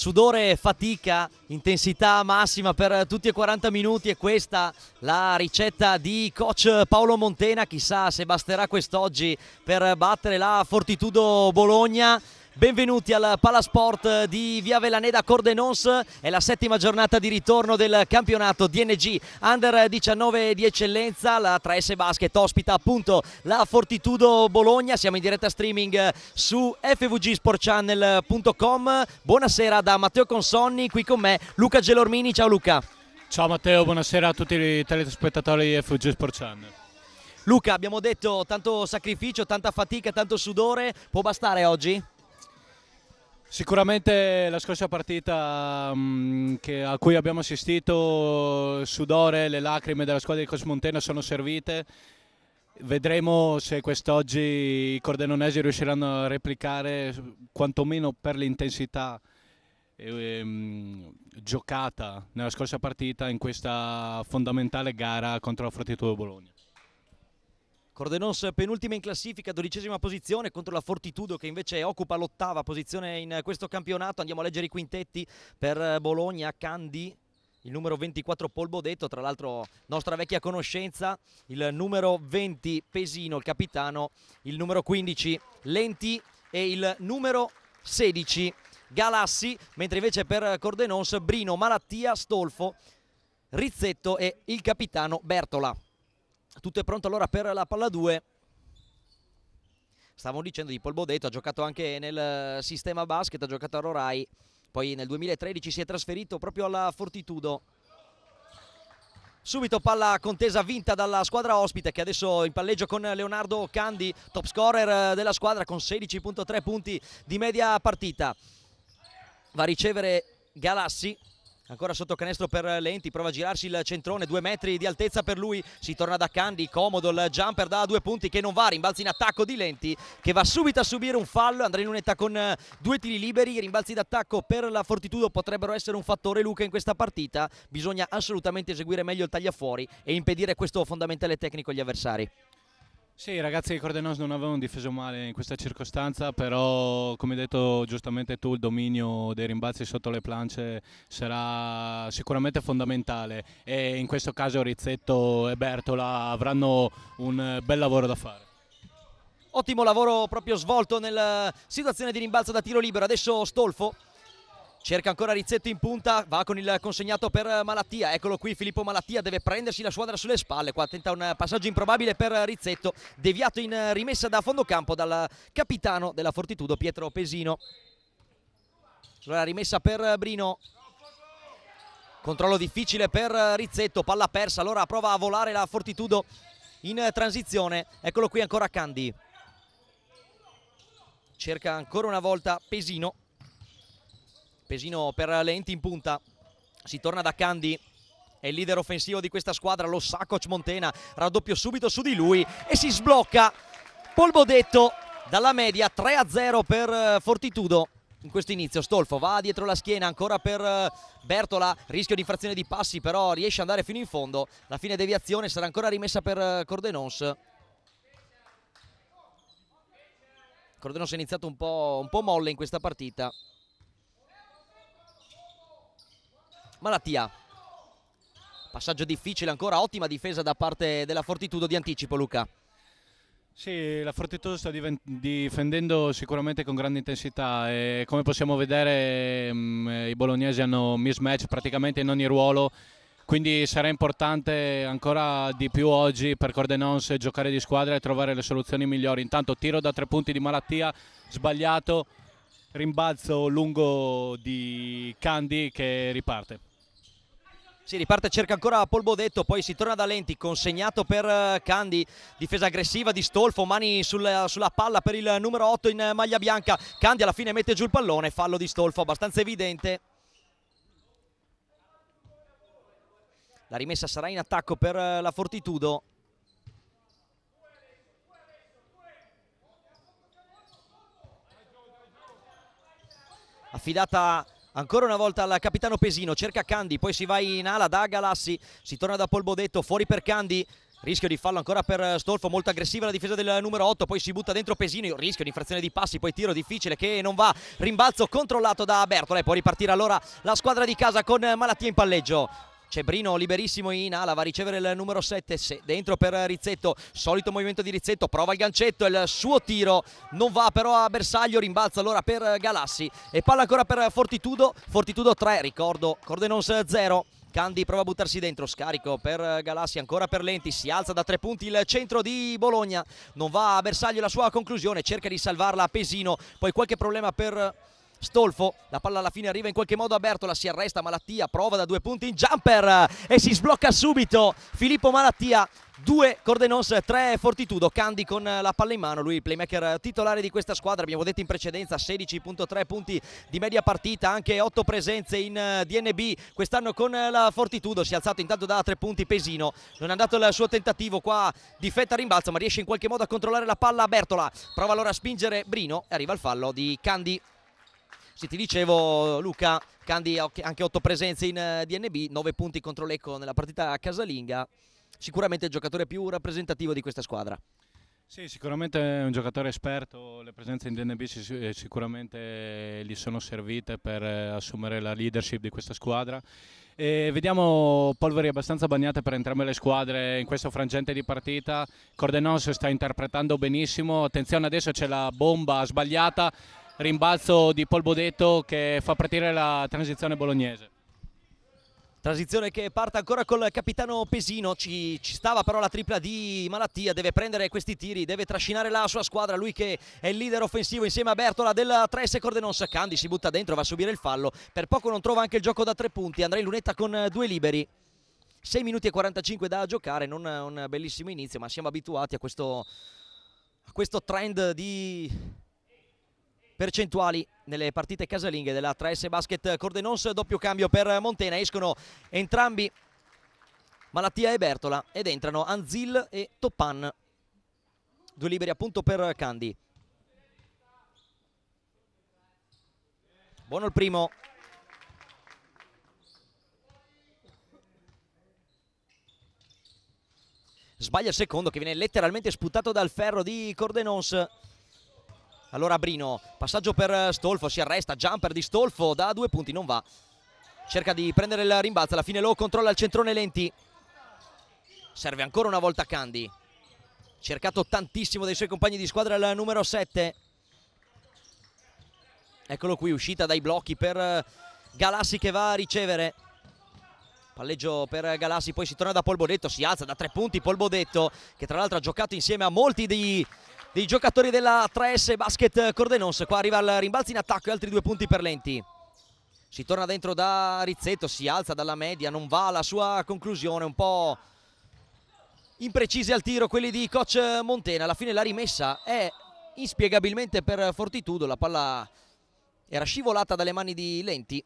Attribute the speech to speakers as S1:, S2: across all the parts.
S1: sudore, fatica, intensità massima per tutti e 40 minuti e questa la ricetta di coach Paolo Montena, chissà se basterà quest'oggi per battere la Fortitudo Bologna. Benvenuti al Palasport di Via Velaneda Cordenons, è la settima giornata di ritorno del campionato DNG Under 19 di eccellenza, la 3S Basket ospita appunto la Fortitudo Bologna, siamo in diretta streaming su fvgsportchannel.com, buonasera da Matteo Consonni, qui con me Luca Gelormini, ciao Luca. Ciao Matteo, buonasera a tutti i telespettatori di FG Sport Channel. Luca, abbiamo detto tanto sacrificio, tanta fatica, tanto sudore, può bastare oggi? Sicuramente la scorsa partita mm,
S2: a cui abbiamo assistito, il sudore, le lacrime della squadra di Cosmonteno sono servite. Vedremo se quest'oggi i cordenonesi riusciranno a replicare quantomeno per l'intensità ehm, giocata nella scorsa partita in questa fondamentale gara contro la Fortitudo Bologna.
S1: Cordenos penultima in classifica, dodicesima posizione contro la Fortitudo che invece occupa l'ottava posizione in questo campionato. Andiamo a leggere i quintetti per Bologna, Candi, il numero 24 Polbodetto, tra l'altro nostra vecchia conoscenza, il numero 20 Pesino, il capitano, il numero 15 Lenti e il numero 16 Galassi, mentre invece per Cordenos Brino, Malattia, Stolfo, Rizzetto e il capitano Bertola. Tutto è pronto allora per la palla 2. Stavamo dicendo di Polbodeto, ha giocato anche nel eh, sistema basket, ha giocato a Rorai, poi nel 2013 si è trasferito proprio alla Fortitudo. Subito palla contesa vinta dalla squadra ospite che adesso in palleggio con Leonardo Candi, top scorer eh, della squadra con 16.3 punti di media partita. Va a ricevere Galassi, ancora sotto canestro per Lenti prova a girarsi il centrone due metri di altezza per lui si torna da Candy comodo il jumper da due punti che non va rimbalzi in attacco di Lenti che va subito a subire un fallo andrà in Lunetta con eh, due tiri liberi rimbalzi d'attacco per la Fortitudo potrebbero essere un fattore Luca in questa partita bisogna assolutamente eseguire meglio il tagliafuori e impedire questo fondamentale tecnico agli avversari
S2: sì, i ragazzi di Cordenos non avevano difeso male in questa circostanza, però come hai detto giustamente tu, il dominio dei rimbalzi sotto le planche sarà sicuramente fondamentale e in questo caso Rizzetto e Bertola avranno un bel lavoro da fare.
S1: Ottimo lavoro proprio svolto nella situazione di rimbalzo da tiro libero, adesso Stolfo Cerca ancora Rizzetto in punta, va con il consegnato per Malattia, eccolo qui Filippo Malattia deve prendersi la squadra sulle spalle, qua tenta un passaggio improbabile per Rizzetto, deviato in rimessa da fondo campo dal capitano della Fortitudo Pietro Pesino. Allora rimessa per Brino, controllo difficile per Rizzetto, palla persa, allora prova a volare la Fortitudo in transizione, eccolo qui ancora Candi. Cerca ancora una volta Pesino, Pesino per Lenti in punta, si torna da Candi. È il leader offensivo di questa squadra, lo sa Coach Montena, raddoppio subito su di lui e si sblocca Polbodetto dalla media 3-0 per eh, Fortitudo in questo inizio Stolfo va dietro la schiena ancora per eh, Bertola rischio di infrazione di passi però riesce ad andare fino in fondo la fine deviazione sarà ancora rimessa per eh, Cordenons Cordenos è iniziato un po', un po' molle in questa partita Malattia. Passaggio difficile ancora, ottima difesa da parte della Fortitudo di anticipo Luca.
S2: Sì, la Fortitudo sta difendendo sicuramente con grande intensità e come possiamo vedere mh, mm, i bolognesi hanno mismatch praticamente in ogni ruolo quindi sarà importante ancora di più oggi per Cordenons giocare di squadra e trovare le soluzioni migliori. Intanto tiro da tre punti di malattia sbagliato,
S1: rimbalzo lungo di Candy che riparte. Si riparte, cerca ancora Polbodetto, poi si torna da Lenti, consegnato per eh, Candi, difesa aggressiva di Stolfo, mani sul, sulla palla per il numero 8 in maglia bianca, Candi alla fine mette giù il pallone, fallo di Stolfo abbastanza evidente. La rimessa sarà in attacco per eh, la Fortitudo. Affidata Ancora una volta al capitano Pesino, cerca Candi, poi si va in ala da Galassi, si torna da Polbodetto, fuori per Candi, rischio di fallo ancora per Stolfo, molto aggressiva la difesa del numero 8, poi si butta dentro Pesino, rischio di infrazione di passi, poi tiro difficile che non va, rimbalzo controllato da Bertola e può ripartire allora la squadra di casa con Malattia in palleggio. Cebrino liberissimo in ala, va a ricevere il numero 7, se dentro per Rizzetto, solito movimento di Rizzetto, prova il gancetto, il suo tiro non va però a bersaglio, rimbalza allora per Galassi e palla ancora per Fortitudo, Fortitudo 3, ricordo Cordenons 0. Candi prova a buttarsi dentro, scarico per Galassi, ancora per Lenti, si alza da tre punti il centro di Bologna, non va a bersaglio la sua conclusione, cerca di salvarla a Pesino, poi qualche problema per Stolfo, la palla alla fine arriva in qualche modo a Bertola, si arresta Malattia, prova da due punti in jumper e si sblocca subito Filippo Malattia. due Cordenos, tre Fortitudo, Candi con la palla in mano, lui il playmaker titolare di questa squadra, abbiamo detto in precedenza 16.3 punti di media partita, anche 8 presenze in eh, DNB quest'anno con la Fortitudo, si è alzato intanto da tre punti Pesino, non è andato il suo tentativo qua di fetta rimbalzo ma riesce in qualche modo a controllare la palla a Bertola, prova allora a spingere Brino, e arriva il fallo di Candi. Sì, ti dicevo Luca, ha anche otto presenze in eh, DNB, nove punti contro l'Ecco nella partita a casalinga, sicuramente il giocatore più rappresentativo di questa squadra.
S2: Sì, sicuramente è un giocatore esperto, le presenze in DNB eh, sicuramente gli sono servite per eh, assumere la leadership di questa squadra. E vediamo polveri abbastanza bagnate per entrambe le squadre in questo frangente di partita. Cordenon si sta interpretando benissimo, attenzione adesso c'è la bomba sbagliata, rimbalzo di Paul Bodetto che fa partire la transizione bolognese.
S1: Transizione che parte ancora col capitano Pesino, ci, ci, stava però la tripla di Malattia, deve prendere questi tiri, deve trascinare la sua squadra, lui che è il leader offensivo insieme a Bertola del 3 Cordenons, Candi si butta dentro, va a subire il fallo, per poco non trova anche il gioco da tre punti, Andrei Lunetta con due liberi. 6 minuti e 45 da giocare, non un bellissimo inizio ma siamo abituati a questo, a questo trend di percentuali nelle partite casalinghe della 3S Basket Cordenons. Doppio cambio per Montena, escono entrambi Malattia e Bertola ed entrano Anzil e Toppan. Due liberi appunto per Candi. Buono il primo. Sbaglia il secondo che viene letteralmente sputato dal ferro di Cordenons. Allora Brino, passaggio per eh, Stolfo, si arresta, jumper di Stolfo, da due punti non va. Cerca di prendere il rimbalzo, alla fine lo controlla il centrone Lenti. Serve ancora una volta Candy. Cercato tantissimo dai suoi compagni di squadra il numero 7. Eccolo qui, uscita dai blocchi per eh, Galassi che va a ricevere. Palleggio per Galassi, poi si torna da Polbodetto, si alza da tre punti Polbodetto che tra l'altro ha giocato insieme a molti dei dei giocatori della 3S Basket Cordenos. Qua arriva il rimbalzo in attacco e altri due punti per Lenti. Si torna dentro da Rizzetto, si alza dalla media, non va alla sua conclusione, un po' imprecise al tiro quelli di coach Montena. Alla fine la rimessa è inspiegabilmente per Fortitudo, la palla era scivolata dalle mani di Lenti.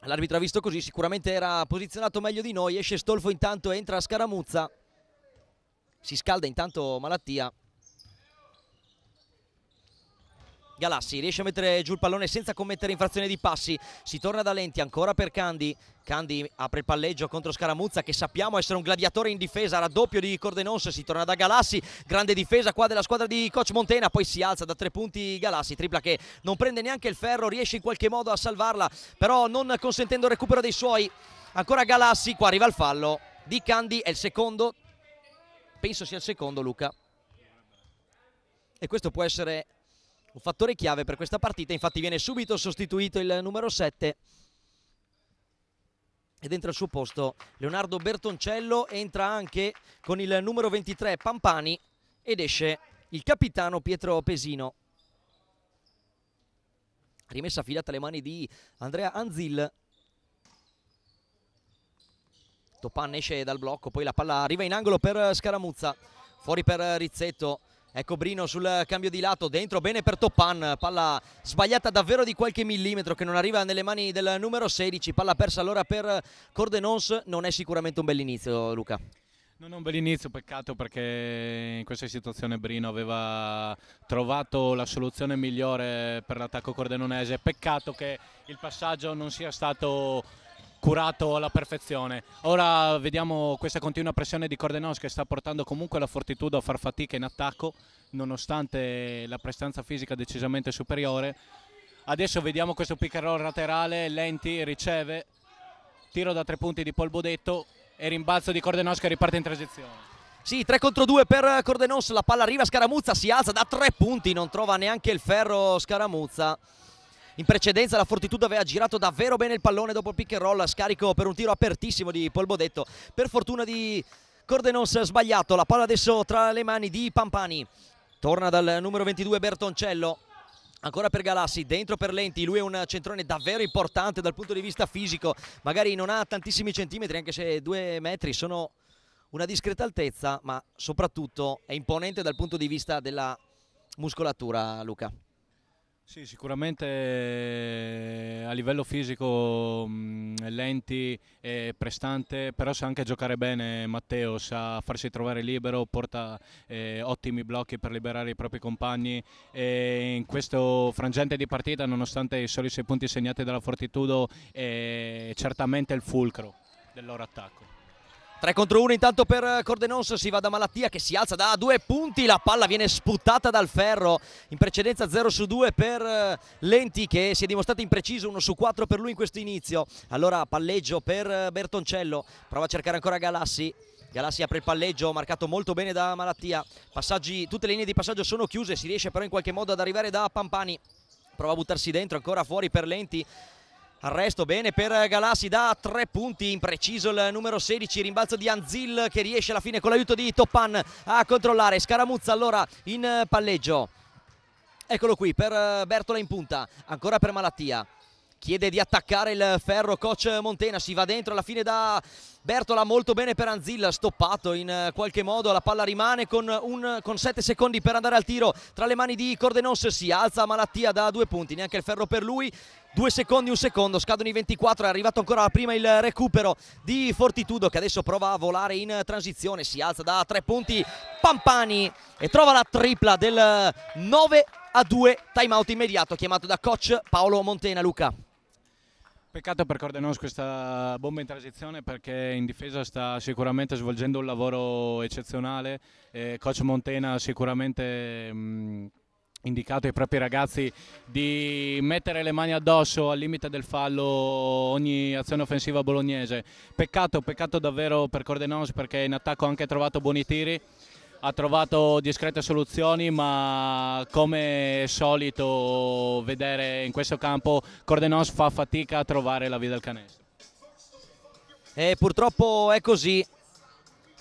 S1: L'arbitro ha visto così, sicuramente era posizionato meglio di noi, esce Stolfo intanto, entra Scaramuzza, si scalda intanto Malattia, Galassi riesce a mettere giù il pallone senza commettere infrazione di passi, si torna da lenti ancora per Candi, Candi apre il palleggio contro Scaramuzza che sappiamo essere un gladiatore in difesa, raddoppio di Cordenos, si torna da Galassi, grande difesa qua della squadra di Coach Montena, poi si alza da tre punti Galassi, tripla che non prende neanche il ferro, riesce in qualche modo a salvarla, però non consentendo il recupero dei suoi, ancora Galassi, qua arriva il fallo di Candi, è il secondo, penso sia il secondo Luca. E questo può essere un fattore chiave per questa partita, infatti viene subito sostituito il numero 7 ed entra al suo posto Leonardo Bertoncello entra anche con il numero 23 Pampani ed esce il capitano Pietro Pesino. Rimessa affidata alle mani di Andrea Anzil. Topan esce dal blocco, poi la palla arriva in angolo per Scaramuzza, fuori per Rizzetto, Ecco Brino sul cambio di lato, dentro bene per Toppan, palla sbagliata davvero di qualche millimetro che non arriva nelle mani del numero 16, palla persa allora per Cordenons, non è sicuramente un bell'inizio Luca.
S2: Non è un bel inizio, peccato perché in questa situazione Brino aveva trovato la soluzione migliore per l'attacco cordenonese. Peccato che il passaggio non sia stato curato alla perfezione. Ora vediamo questa continua pressione di Cordenos che sta portando comunque la Fortitudo a far fatica in attacco nonostante la prestanza fisica decisamente superiore. Adesso vediamo questo pick and roll laterale, Lenti riceve, tiro
S1: da tre punti di Polbodetto e rimbalzo di Cordenos che riparte in transizione. Sì, 3 contro 2 per Cordenos, la palla arriva, Scaramuzza si alza da tre punti, non trova neanche il ferro Scaramuzza. In precedenza la Fortitudo aveva girato davvero bene il pallone dopo il pick and roll, scarico per un tiro apertissimo di Polbodetto. Per fortuna di Cordenos sbagliato, la palla adesso tra le mani di Pampani. Torna dal numero 22 Bertoncello. Ancora per Galassi, dentro per Lenti, lui è un centrone davvero importante dal punto di vista fisico, magari non ha tantissimi centimetri anche se due metri sono una discreta altezza ma soprattutto è imponente dal punto di vista della muscolatura Luca.
S3: Sì,
S2: sicuramente eh, a livello fisico mm, lenti e prestante, però sa anche giocare bene Matteo, sa farsi trovare libero, porta eh, ottimi blocchi per liberare i propri compagni e in questo frangente di partita, nonostante i soli sei punti segnati dalla Fortitudo, è certamente il
S1: fulcro del loro attacco. 3 contro 1 intanto per Cordenons si va da Malattia che si alza da due punti, la palla viene sputtata dal ferro, in precedenza 0 su 2 per eh, Lenti che si è dimostrato impreciso, 1 su 4 per lui in questo inizio, allora palleggio per eh, Bertoncello, prova a cercare ancora Galassi, Galassi apre il palleggio, marcato molto bene da Malattia, Passaggi, tutte le linee di passaggio sono chiuse, si riesce però in qualche modo ad arrivare da Pampani, prova a buttarsi dentro, ancora fuori per Lenti, Arresto bene per Galassi da tre punti, impreciso il numero 16, rimbalzo di Anzil che riesce alla fine con l'aiuto di Toppan a controllare, Scaramuzza allora in palleggio. Eccolo qui per Bertola in punta, ancora per Malattia. Chiede di attaccare il ferro coach Montena, si va dentro alla fine da Bertola molto bene per Anzilla, stoppato in qualche modo, la palla rimane con, un, con 7 secondi per andare al tiro tra le mani di Cordenos, si alza Malattia da due punti, neanche il ferro per lui, due secondi, un secondo, scadono i 24, è arrivato ancora la prima il recupero di Fortitudo che adesso prova a volare in transizione, si alza da tre punti Pampani e trova la tripla del 9 a 2, timeout immediato chiamato da coach Paolo Montena Luca.
S2: Peccato per Cordenos questa bomba in transizione perché in difesa sta sicuramente svolgendo un lavoro eccezionale. Eh, coach Montena sicuramente mh, indicato ai propri ragazzi di mettere le mani addosso al limite del fallo ogni azione offensiva bolognese. Peccato, peccato davvero per Cordenons perché in attacco ha anche trovato buoni tiri, ha trovato discrete soluzioni, ma come è solito vedere in questo campo Cordenons fa fatica a trovare la via del canestro.
S1: E purtroppo è così.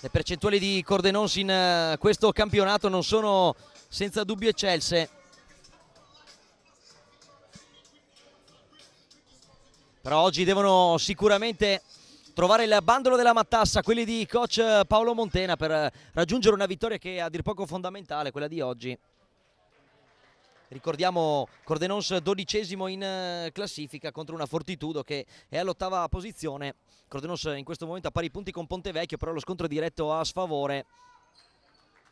S1: Le percentuali di Cordenons in eh, questo campionato non sono senza dubbio eccelse. però oggi devono sicuramente trovare il bandolo della matassa, quelli di coach Paolo Montena per raggiungere una vittoria che è a dir poco fondamentale, quella di oggi. Ricordiamo Cordenons dodicesimo in eh, classifica contro una Fortitudo che è all'ottava posizione. Cordenons in questo momento a pari punti con Pontevecchio, però lo scontro diretto a sfavore.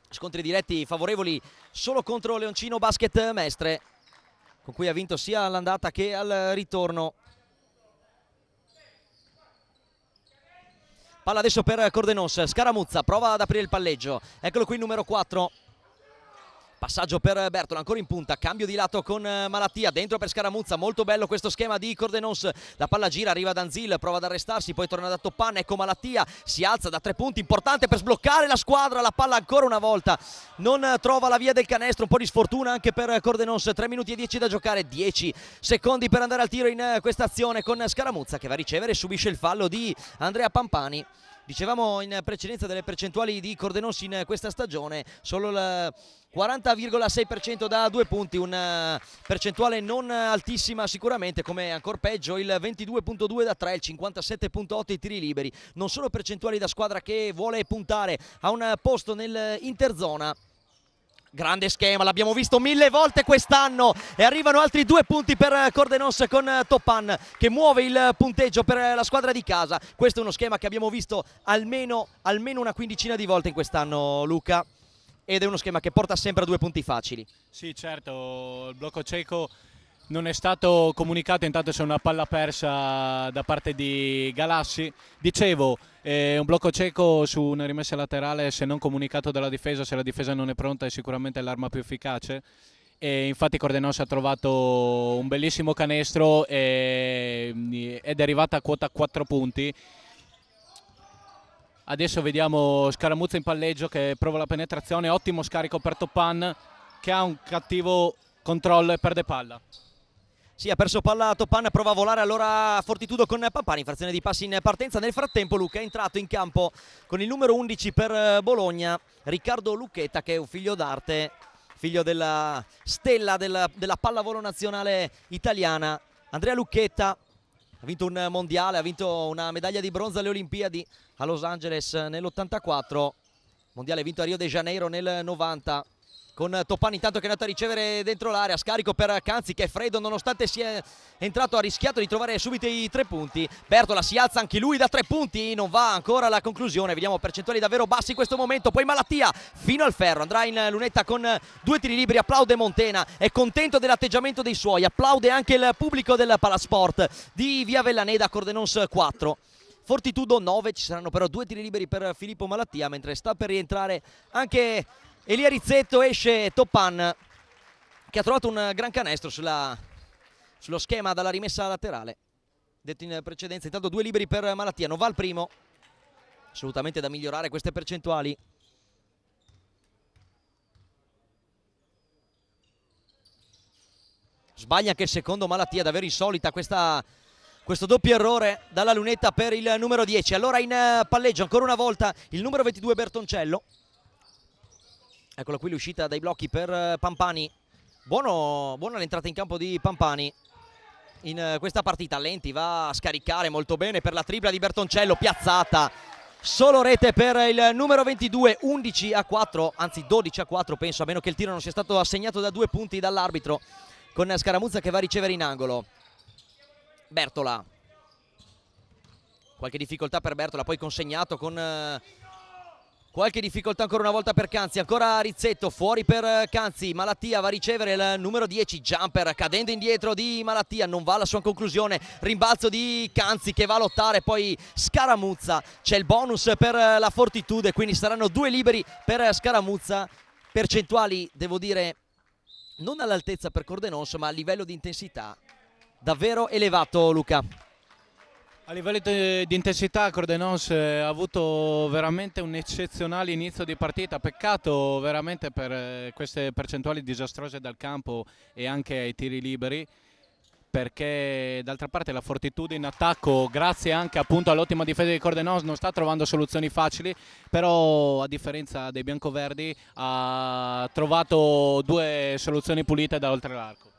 S1: Scontri diretti favorevoli solo contro Leoncino Basket Mestre, con cui ha vinto sia all'andata che al ritorno. Palla adesso per Cordenos, Scaramuzza prova ad aprire il palleggio, eccolo qui numero 4 passaggio per Bertola ancora in punta cambio di lato con eh, Malattia dentro per Scaramuzza molto bello questo schema di Cordenons la palla gira arriva Danzil prova ad arrestarsi poi torna da Toppan ecco Malattia si alza da tre punti importante per sbloccare la squadra la palla ancora una volta non trova la via del canestro un po' di sfortuna anche per Cordenons 3 minuti e 10 da giocare 10 secondi per andare al tiro in eh, questa azione con Scaramuzza che va a ricevere e subisce il fallo di Andrea Pampani Dicevamo in precedenza delle percentuali di Cordenos in questa stagione, solo la 40,6% da due punti, una eh, percentuale non altissima sicuramente, come ancora peggio il 22,2 da 3, il 57,8 i tiri liberi. Non sono percentuali da squadra che vuole puntare a un posto nell'interzona grande schema, l'abbiamo visto mille volte quest'anno e arrivano altri due punti per Cordenos con Topan che muove il punteggio per la squadra di casa, questo è uno schema che abbiamo visto almeno, almeno una quindicina di volte in quest'anno Luca ed è uno schema che porta sempre a due punti facili.
S2: Sì, certo, il blocco cieco non è stato comunicato, intanto c'è una palla persa da parte di Galassi. Dicevo, eh, un blocco cieco su una rimessa laterale, se non comunicato dalla difesa, se la difesa non è pronta, è sicuramente l'arma più efficace. E infatti Cordenos ha trovato un bellissimo canestro e, eh, ed è arrivata a quota 4 punti Adesso vediamo Scaramuzza in palleggio che prova la penetrazione,
S1: ottimo scarico per Toppan che ha un cattivo controllo e perde palla. Sì, ha perso palla Toppan, prova a volare allora Fortitudo con Papani, infrazione di passi in partenza. Nel frattempo Luca è entrato in campo con il numero 11 per eh, Bologna, Riccardo Lucchetta che è un figlio d'arte, figlio della stella della, della pallavolo nazionale italiana. Andrea Lucchetta ha vinto un mondiale, ha vinto una medaglia di bronzo alle Olimpiadi a Los Angeles nell'84, mondiale vinto a Rio de Janeiro nel 90 con Topani intanto che è andato a ricevere dentro l'area, scarico per Canzi che è freddo nonostante sia entrato ha rischiato di trovare subito i tre punti Bertola si alza anche lui da tre punti non va ancora alla conclusione, vediamo percentuali davvero bassi in questo momento, poi Malattia fino al ferro, andrà in lunetta con due tiri liberi, applaude Montena, è contento dell'atteggiamento dei suoi, applaude anche il pubblico del Palasport di Via Vellaneda Cordenons 4 Fortitudo 9, ci saranno però due tiri liberi per Filippo Malattia mentre sta per rientrare anche Elia Rizzetto esce Toppan che ha trovato un gran canestro sulla, sullo schema dalla rimessa laterale. Detto in precedenza, intanto due liberi per Malattia, non va al primo. Assolutamente da migliorare queste percentuali. Sbaglia anche il secondo Malattia, davvero insolita questa questo doppio errore dalla lunetta per il numero 10 allora in eh, palleggio ancora una volta il numero 22 Bertoncello Eccola qui l'uscita dai blocchi per eh, Pampani. Buono, buona l'entrata in campo di Pampani in eh, questa partita. Lenti va a scaricare molto bene per la tripla di Bertoncello, piazzata. Solo rete per il numero 22, 11 a 4, anzi 12 a 4 penso, a meno che il tiro non sia stato assegnato da due punti dall'arbitro con Scaramuzza che va a ricevere in angolo. Bertola. Qualche difficoltà per Bertola, poi consegnato con... Eh, Qualche difficoltà ancora una volta per Canzi, ancora Rizzetto, fuori per eh, Canzi, Malattia va a ricevere il numero 10, Jumper cadendo indietro di Malattia, non va alla sua conclusione, rimbalzo di Canzi che va a lottare, poi Scaramuzza, c'è il bonus per eh, la Fortitude, quindi saranno due liberi per eh, Scaramuzza, percentuali devo dire non all'altezza per Cordenonso ma a livello di intensità davvero elevato Luca. A livello di intensità
S2: Crodenos eh, ha avuto veramente un eccezionale inizio di partita, peccato veramente per eh, queste percentuali disastrose dal campo e anche ai tiri liberi perché d'altra parte la fortitudine in attacco grazie anche appunto all'ottima difesa di Cordenos non sta trovando soluzioni facili però a differenza dei biancoverdi
S1: ha trovato due soluzioni pulite da oltre l'arco.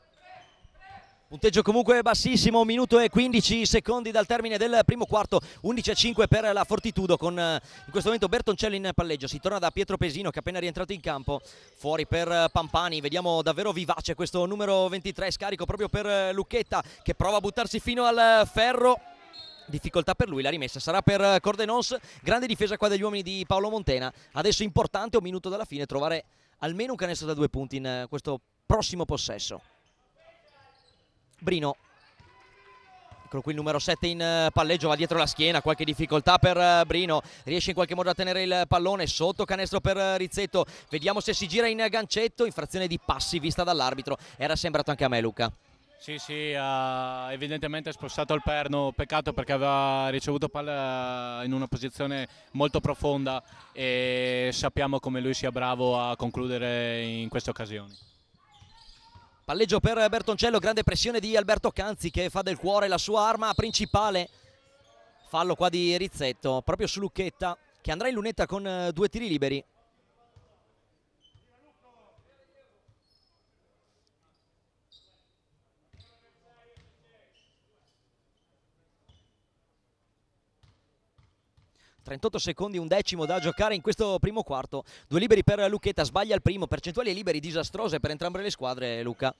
S1: Punteggio comunque bassissimo, un minuto e 15 secondi dal termine del primo quarto, 11 a 5 per la Fortitudo con eh, in questo momento Bertoncello in palleggio, si torna da Pietro Pesino che è appena rientrato in campo, fuori per eh, Pampani, vediamo davvero vivace questo numero 23, scarico proprio per eh, Lucchetta che prova a buttarsi fino al ferro difficoltà per lui, la rimessa sarà per Cordenons, grande difesa qua degli uomini di Paolo Montena, adesso importante un minuto dalla fine trovare almeno un canestro da due punti in questo prossimo possesso. Brino Eccolo qui il numero 7 in eh, palleggio, va dietro la schiena, qualche difficoltà per eh, Brino, riesce in qualche modo a tenere il pallone sotto canestro per eh, Rizzetto, vediamo se si gira in gancetto, infrazione di passi vista dall'arbitro, era sembrato anche a me Luca.
S2: Sì, sì, ha evidentemente spostato il perno, peccato perché aveva ricevuto palla in una posizione molto profonda e sappiamo come lui sia bravo a concludere in queste occasioni.
S1: Palleggio per Bertoncello, grande pressione di Alberto Canzi che fa del cuore la sua arma principale. Fallo qua di Rizzetto, proprio su Lucchetta, che andrà in lunetta con eh, due tiri liberi. 38 secondi, un decimo da giocare in questo primo quarto. Due liberi per Lucchetta, sbaglia il primo, percentuali liberi disastrose per entrambe le squadre, Luca.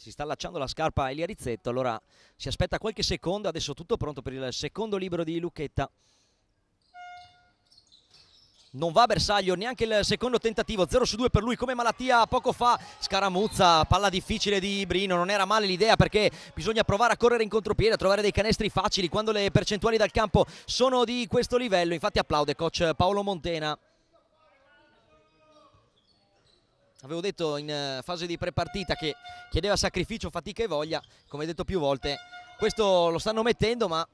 S1: si sta allacciando la scarpa Elia Rizzetto, allora si aspetta qualche secondo, adesso tutto pronto per il secondo libro di Lucchetta non va a bersaglio neanche il secondo tentativo 0 su 2 per lui come malattia poco fa Scaramuzza palla difficile di Brino non era male l'idea perché bisogna provare a correre in contropiede a trovare dei canestri facili quando le percentuali dal campo sono di questo livello infatti applaude coach Paolo Montena avevo detto in eh, fase di prepartita che chiedeva sacrificio fatica e voglia come detto più volte questo lo stanno mettendo ma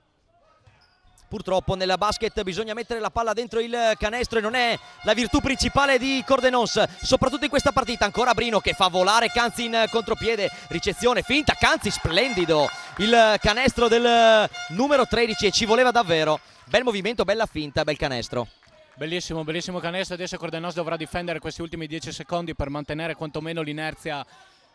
S1: Purtroppo nella basket bisogna mettere la palla dentro il canestro e non è la virtù principale di Cordenos, soprattutto in questa partita. Ancora Brino che fa volare Canzi in contropiede, ricezione finta, Canzi splendido il canestro del numero 13 e ci voleva davvero. Bel movimento, bella finta, bel canestro. Bellissimo, bellissimo canestro. Adesso
S2: Cordenos dovrà difendere questi ultimi 10 secondi per mantenere quantomeno l'inerzia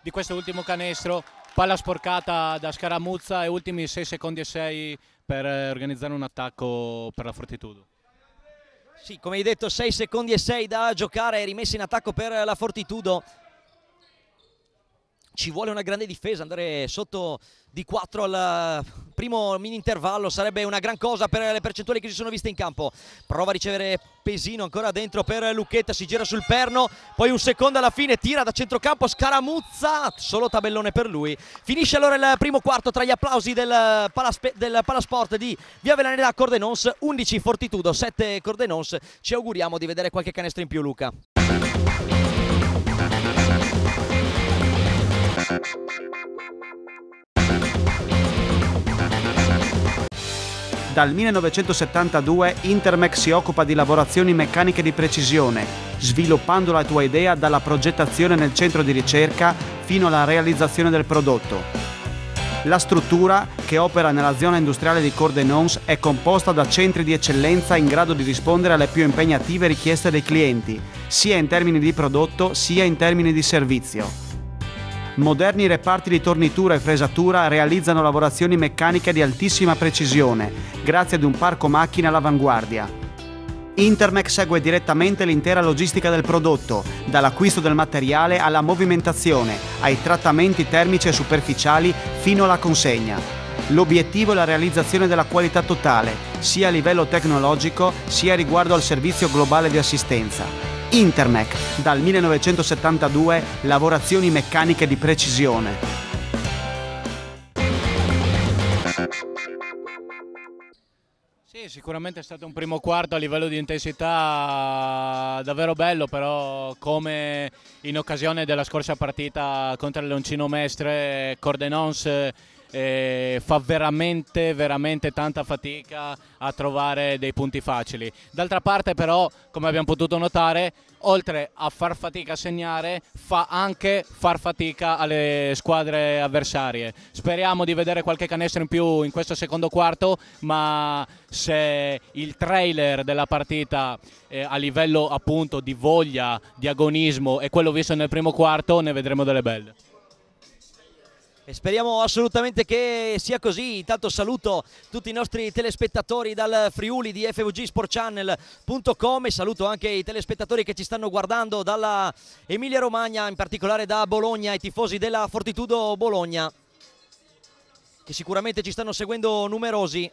S2: di questo ultimo canestro. Palla sporcata da Scaramuzza e ultimi 6 secondi e 6 per eh, organizzare un attacco per la Fortitudo.
S1: Sì, come hai detto 6 secondi e 6 da giocare, rimessa in attacco per la Fortitudo ci vuole una grande difesa, andare sotto di 4 al eh, primo mini intervallo sarebbe una gran cosa per le percentuali che si sono viste in campo. Prova a ricevere Pesino ancora dentro per Lucchetta, si gira sul perno, poi un secondo alla fine, tira da centrocampo, scaramuzza, solo tabellone per lui. Finisce allora il primo quarto tra gli applausi del, eh, palaspe, del Palasport di Via Velaneda Cordenons, 11 Fortitudo, 7 Cordenons. Ci auguriamo di vedere qualche canestro in più Luca.
S3: Dal 1972 Intermec si occupa di lavorazioni meccaniche di precisione, sviluppando la tua idea dalla progettazione nel centro di ricerca fino alla realizzazione del prodotto. La struttura, che opera nella zona industriale di Cordenons, è composta da centri di eccellenza in grado di rispondere alle più impegnative richieste dei clienti, sia in termini di prodotto sia in termini di servizio. Moderni reparti di tornitura e fresatura realizzano lavorazioni meccaniche di altissima precisione, grazie ad un parco macchine all'avanguardia. Intermec segue direttamente l'intera logistica del prodotto, dall'acquisto del materiale alla movimentazione, ai trattamenti termici e superficiali fino alla consegna. L'obiettivo è la realizzazione della qualità totale, sia a livello tecnologico sia riguardo al servizio globale di assistenza. Intermec, dal 1972 lavorazioni meccaniche di precisione.
S2: Sì, sicuramente è stato un primo quarto a livello di intensità davvero bello, però come in occasione della scorsa partita contro il Leoncino Mestre, Cordenons eh, fa veramente, veramente tanta fatica a trovare dei punti facili. D'altra parte però, come abbiamo potuto notare, oltre a far fatica a segnare, fa anche far fatica alle squadre avversarie. Speriamo di vedere qualche canestro in più in questo secondo quarto, ma se il trailer della partita eh, a livello appunto di voglia, di agonismo è quello visto nel primo quarto, ne vedremo delle belle
S1: e speriamo assolutamente che sia così. Intanto saluto tutti i nostri telespettatori dal Friuli di fvgsportchannel.com e saluto anche i telespettatori che ci stanno guardando dalla Emilia Romagna, in particolare da Bologna, i tifosi della Fortitudo Bologna che sicuramente ci stanno seguendo numerosi.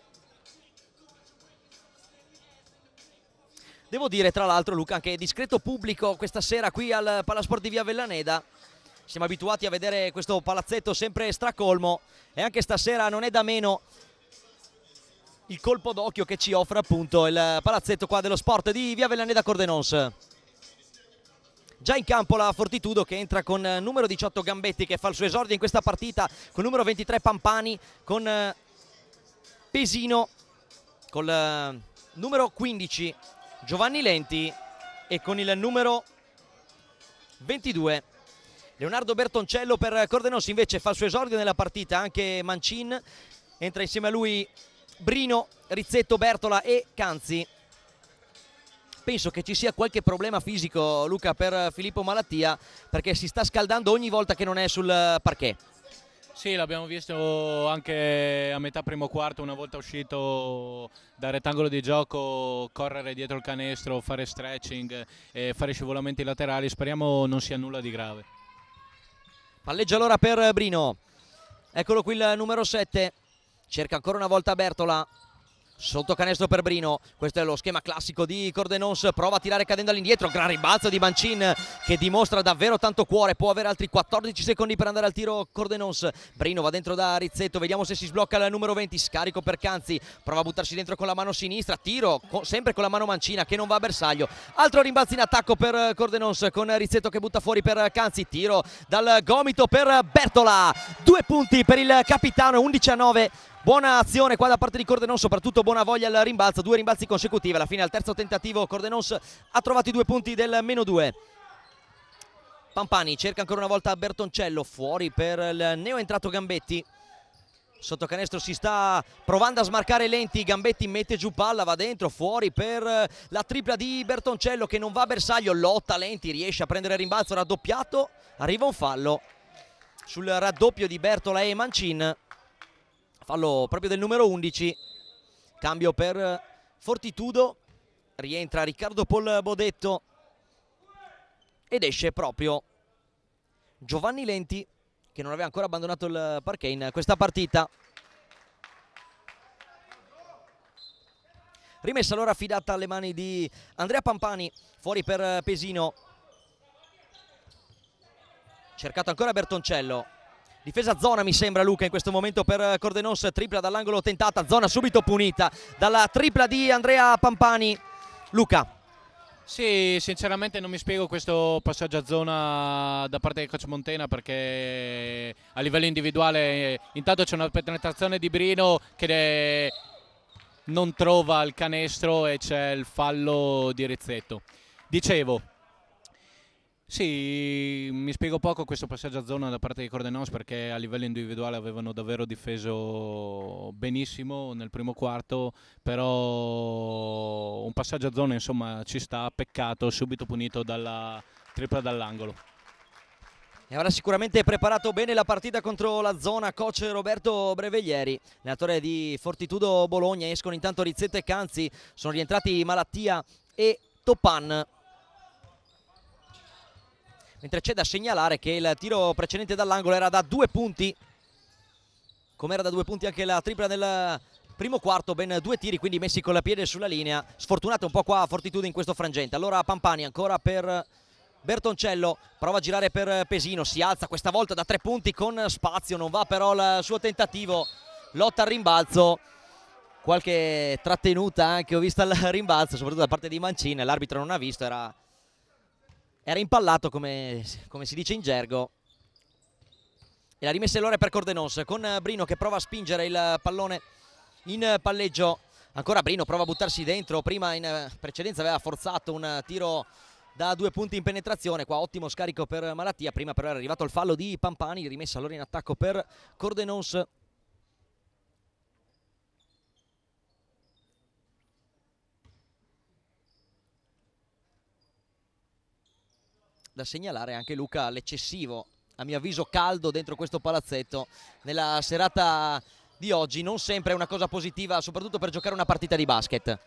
S1: Devo dire tra l'altro Luca anche discreto pubblico questa sera qui al Palasport di Via Vellaneda siamo abituati a vedere questo palazzetto sempre stracolmo e anche stasera non è da meno il colpo d'occhio che ci offre appunto il palazzetto qua dello sport di Via Vellaneda Cordenons. Già in campo la Fortitudo che entra con eh, numero 18 Gambetti che fa il suo esordio in questa partita con numero 23 Pampani, con eh, Pesino, col eh, numero 15 Giovanni Lenti e con il numero 22 Leonardo Bertoncello per Cordenossi invece fa il suo esordio nella partita anche Mancin, entra insieme a lui Brino, Rizzetto, Bertola e Canzi. Penso che ci sia qualche problema fisico Luca per Filippo Malattia perché si sta scaldando ogni volta che non è sul parquet.
S2: Sì, l'abbiamo visto anche a metà primo quarto, una volta uscito dal rettangolo di gioco, correre dietro il canestro, fare stretching,
S1: fare scivolamenti laterali. Speriamo non sia nulla di grave. Palleggia allora per Brino. Eccolo qui il numero 7. Cerca ancora una volta Bertola. Sotto canestro per Brino, questo è lo schema classico di Cordenons, prova a tirare cadendo all'indietro, gran rimbalzo di Mancin che dimostra davvero tanto cuore, può avere altri 14 secondi per andare al tiro Cordenons, Brino va dentro da Rizzetto, vediamo se si sblocca il numero 20, scarico per Canzi, prova a buttarsi dentro con la mano sinistra, tiro co sempre con la mano mancina che non va a bersaglio, altro rimbalzo in attacco per eh, Cordenons con Rizzetto che butta fuori per Canzi, tiro dal gomito per Bertola, due punti per il capitano, 11 a 9. Buona azione qua da parte di Cordenon, soprattutto buona voglia al rimbalzo, due rimbalzi consecutivi. Alla fine al terzo tentativo Cordenon ha trovato i due punti del meno due. Pampani cerca ancora una volta Bertoncello, fuori per il neo entrato Gambetti. Sotto canestro si sta provando a smarcare Lenti, Gambetti mette giù palla, va dentro, fuori per la tripla di Bertoncello che non va a bersaglio, lotta Lenti, riesce a prendere il rimbalzo raddoppiato, arriva un fallo sul raddoppio di Bertola e Mancin fallo proprio del numero 11 cambio per Fortitudo rientra Riccardo Pol Bodetto ed esce proprio Giovanni Lenti che non aveva ancora abbandonato il parquet in questa partita rimessa allora affidata alle mani di Andrea Pampani fuori per Pesino cercato ancora Bertoncello Difesa zona mi sembra Luca in questo momento per eh, Cordenos, tripla dall'angolo tentata, zona subito punita dalla tripla di Andrea Pampani. Luca. Sì, sinceramente
S2: non mi spiego questo passaggio a zona da parte di Coach Montena perché a livello individuale eh, intanto c'è una penetrazione di Brino che eh, non trova il canestro e c'è il fallo di Rizzetto. Dicevo, sì, mi spiego poco questo passaggio a zona da parte di Cordenos perché a livello individuale avevano davvero difeso benissimo nel primo quarto, però un passaggio a zona insomma ci sta, peccato, subito punito dalla tripla dall'angolo.
S1: E avrà sicuramente preparato bene la partita contro la zona coach Roberto Breveglieri, allenatore di Fortitudo Bologna, escono intanto Rizzetto e Canzi, sono rientrati Malattia e Topan mentre c'è da segnalare che il tiro precedente dall'angolo era da due punti come era da due punti anche la tripla del primo quarto ben due tiri quindi messi con la piede sulla linea sfortunate un po' qua fortitudine in questo frangente allora Pampani ancora per Bertoncello prova a girare per Pesino si alza questa volta da tre punti con spazio non va però il suo tentativo lotta al rimbalzo qualche trattenuta anche ho visto al rimbalzo soprattutto da parte di Mancini l'arbitro non ha visto era era impallato come, come si dice in gergo e la rimessa allora per Cordenos con eh, Brino che prova a spingere il pallone in palleggio ancora Brino prova a buttarsi dentro prima in eh, precedenza aveva forzato un tiro da due punti in penetrazione qua ottimo scarico per Malattia prima però era arrivato il fallo di Pampani rimessa allora in attacco per Cordenos da segnalare anche Luca l'eccessivo, a mio avviso caldo dentro questo palazzetto nella serata di oggi, non sempre è una cosa positiva soprattutto per giocare una partita di basket.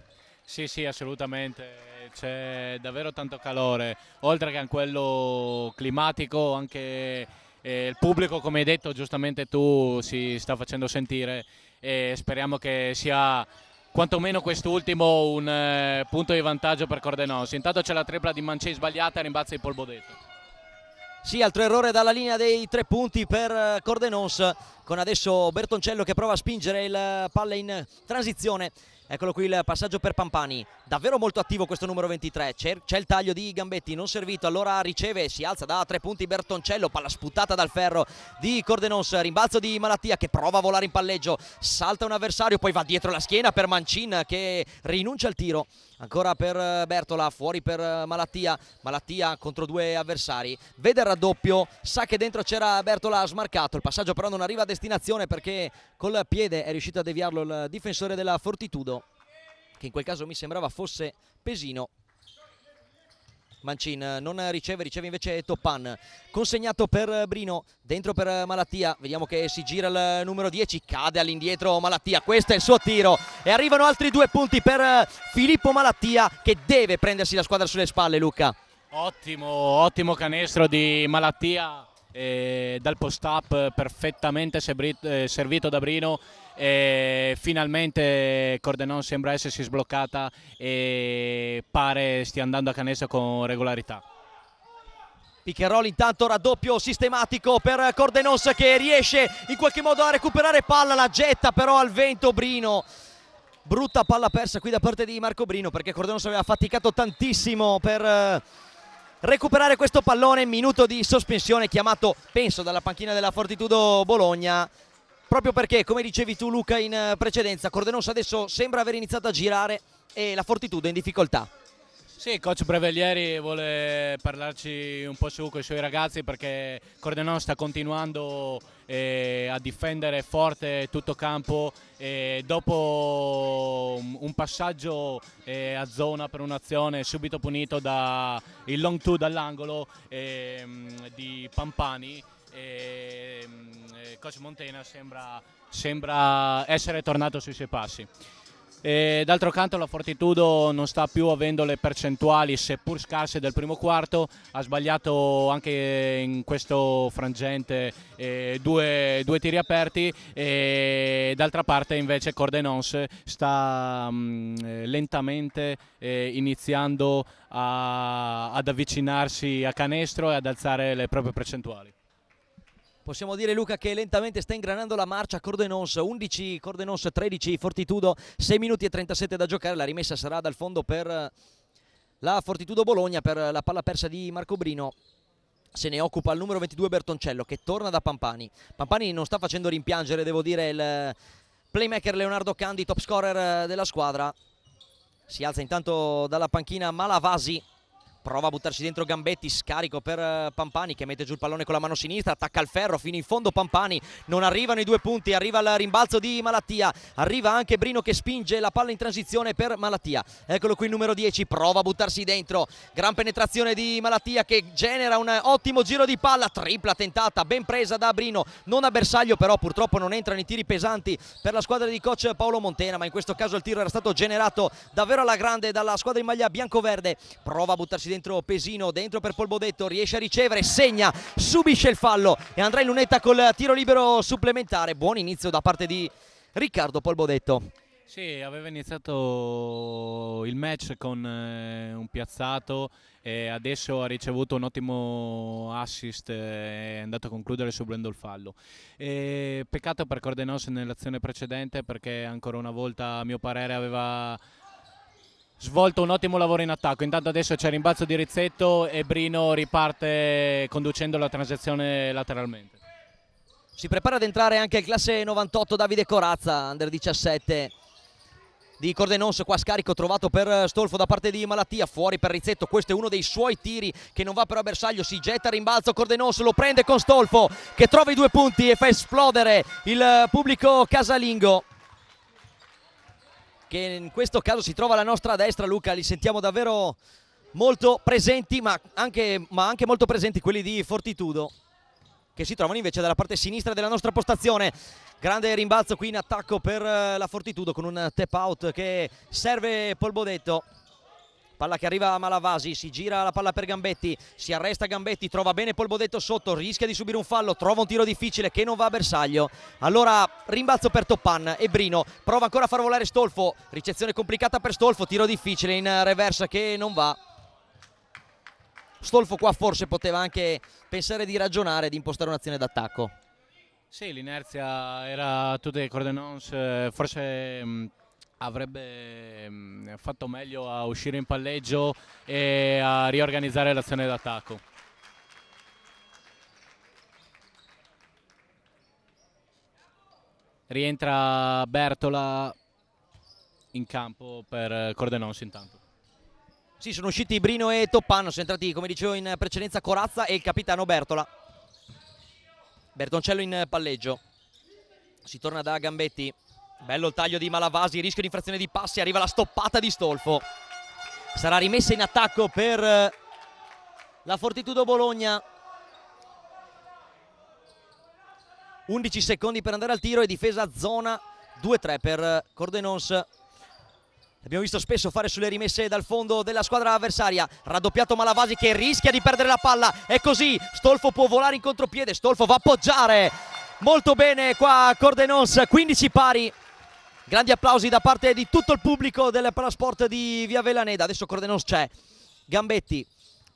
S2: Sì, sì, assolutamente c'è davvero tanto calore, oltre che a quello climatico, anche eh, il pubblico, come hai detto giustamente tu, si sta facendo sentire e speriamo che sia quantomeno quest'ultimo un eh, punto di vantaggio per Cordenos. Intanto c'è la tripla di Mancini
S1: sbagliata e rimbalza di Polbodetto. Sì, altro errore dalla linea dei tre punti per eh, Cordenons, con adesso Bertoncello che prova a spingere il eh, palla in transizione Eccolo qui il passaggio per Pampani, davvero molto attivo questo numero 23, c'è il taglio di Gambetti, non servito, allora riceve, si alza da tre punti Bertoncello, palla sputata dal ferro di Cordenos, rimbalzo di Malattia che prova a volare in palleggio, salta un avversario, poi va dietro la schiena per Mancin che rinuncia al tiro, ancora per eh, Bertola, fuori per eh, Malattia, Malattia contro due avversari, vede il raddoppio, sa che dentro c'era Bertola, smarcato, il passaggio però non arriva a destinazione perché col piede è riuscito a deviarlo il difensore della Fortitudo che in quel caso mi sembrava fosse Pesino Mancin eh, non riceve, riceve invece Toppan consegnato per Brino dentro per Malattia, vediamo che si gira il numero 10, cade all'indietro Malattia, questo è il suo tiro e arrivano altri due punti per eh, Filippo Malattia che deve prendersi la squadra sulle spalle Luca ottimo, ottimo canestro di Malattia eh, dal post up
S2: perfettamente eh, servito da Brino e finalmente Cordenon sembra essersi sbloccata e pare stia andando a canessa con regolarità.
S1: Piccheroli intanto raddoppio sistematico per Cordenos che riesce in qualche modo a recuperare palla, la getta però al vento Brino. Brutta palla persa qui da parte di Marco Brino perché Cordenos aveva faticato tantissimo per eh, recuperare questo pallone. Minuto di sospensione chiamato penso dalla panchina della Fortitudo Bologna proprio perché, come dicevi tu Luca in eh, precedenza, Cordenosa adesso sembra aver iniziato a girare e la Fortitudo è in difficoltà.
S2: Sì, il coach Brevellieri vuole parlarci un po' su con i suoi ragazzi perché Cordenon sta continuando eh, a difendere forte tutto campo e dopo un passaggio eh, a zona per un'azione subito punito dal long two dall'angolo eh, di Pampani. E, ehm, eh, coach Montena sembra, sembra essere tornato sui suoi passi. d'altro canto la Fortitudo non sta più avendo le percentuali seppur scarse del primo quarto, ha sbagliato anche in questo frangente eh, due, due, tiri aperti e d'altra parte invece Cordenons sta mh, mm, eh, lentamente eh, iniziando a, ad avvicinarsi a canestro e ad alzare le proprie percentuali.
S1: Possiamo dire Luca che lentamente sta ingranando la marcia Cordenos, 11, Cordenos 13, Fortitudo 6 minuti e 37 da giocare, la rimessa sarà dal fondo per eh, la Fortitudo Bologna per eh, la palla persa di Marco Brino se ne occupa il numero 22 Bertoncello che torna da Pampani. Pampani non sta facendo rimpiangere, devo dire, il eh, playmaker Leonardo Candi, top scorer della squadra. Si alza intanto dalla panchina Malavasi prova a buttarci dentro Gambetti, scarico per eh, Pampani che mette giù il pallone con la mano sinistra, attacca il ferro fino in fondo Pampani, non arrivano i due punti, arriva il rimbalzo di Malattia, arriva anche Brino che spinge la palla in transizione per Malattia, eccolo qui il numero 10, prova a buttarsi dentro, gran penetrazione di Malattia che genera un ottimo giro di palla, tripla tentata, ben presa da Brino, non a bersaglio però purtroppo non entrano i tiri pesanti per la squadra di coach Paolo Montena, ma in questo caso il tiro era stato generato davvero alla grande dalla squadra in maglia bianco-verde, prova a buttarsi dentro centro Pesino dentro per Polbodetto riesce a ricevere segna subisce il fallo e andrà in lunetta col tiro libero supplementare buon inizio da parte di Riccardo Polbodetto
S2: sì, aveva iniziato il match con eh, un piazzato e adesso ha ricevuto un ottimo assist e è andato a concludere subendo il fallo. E peccato per Cordenos nell'azione precedente perché ancora una volta a mio parere aveva svolto un ottimo lavoro in attacco. Intanto adesso c'è rimbalzo di Rizzetto
S1: e Brino riparte conducendo la transizione lateralmente. Si prepara ad entrare anche il classe 98 Davide Corazza, under 17 di Cordenons qua scarico trovato per eh, Stolfo da parte di Malattia fuori per Rizzetto questo è uno dei suoi tiri che non va però a bersaglio si getta rimbalzo Cordenons lo prende con Stolfo che trova i due punti e fa esplodere il eh, pubblico casalingo che in questo caso si trova alla nostra destra Luca, li sentiamo davvero molto presenti ma anche, ma anche molto presenti quelli di Fortitudo che si trovano invece dalla parte sinistra della nostra postazione. Grande rimbalzo qui in attacco per eh, la Fortitudo con un tap out che serve Polbodetto palla che arriva a Malavasi, si gira la palla per Gambetti, si arresta Gambetti, trova bene Polbodetto sotto, rischia di subire un fallo, trova un tiro difficile che non va a bersaglio. Allora rimbalzo per Toppan e Brino prova ancora a far volare Stolfo, ricezione complicata per Stolfo, tiro difficile in reversa che non va. Stolfo qua forse poteva anche pensare di ragionare, di impostare un'azione d'attacco.
S2: Sì, l'inerzia era tutte corde non, forse mh, avrebbe mm, fatto meglio a uscire in palleggio e a riorganizzare l'azione d'attacco. Rientra Bertola in campo per Cordenons intanto.
S1: Sì, sono usciti Brino e Toppano, sono entrati come dicevo in precedenza Corazza e il capitano Bertola. Bertoncello in palleggio, si torna da Gambetti, Bello il taglio di Malavasi, rischio di infrazione di passi, arriva la stoppata di Stolfo. Sarà rimessa in attacco per eh, la Fortitudo Bologna. 11 secondi per andare al tiro e difesa zona 2-3 per eh, Cordenons. L'abbiamo visto spesso fare sulle rimesse dal fondo della squadra avversaria. Raddoppiato Malavasi che rischia di perdere la palla. È così. Stolfo può volare in contropiede. Stolfo va a appoggiare. Molto bene qua Cordenons. 15 pari. Grandi applausi da parte di tutto il pubblico del Parasport di Via Velaneda. Adesso Cordenos c'è. Gambetti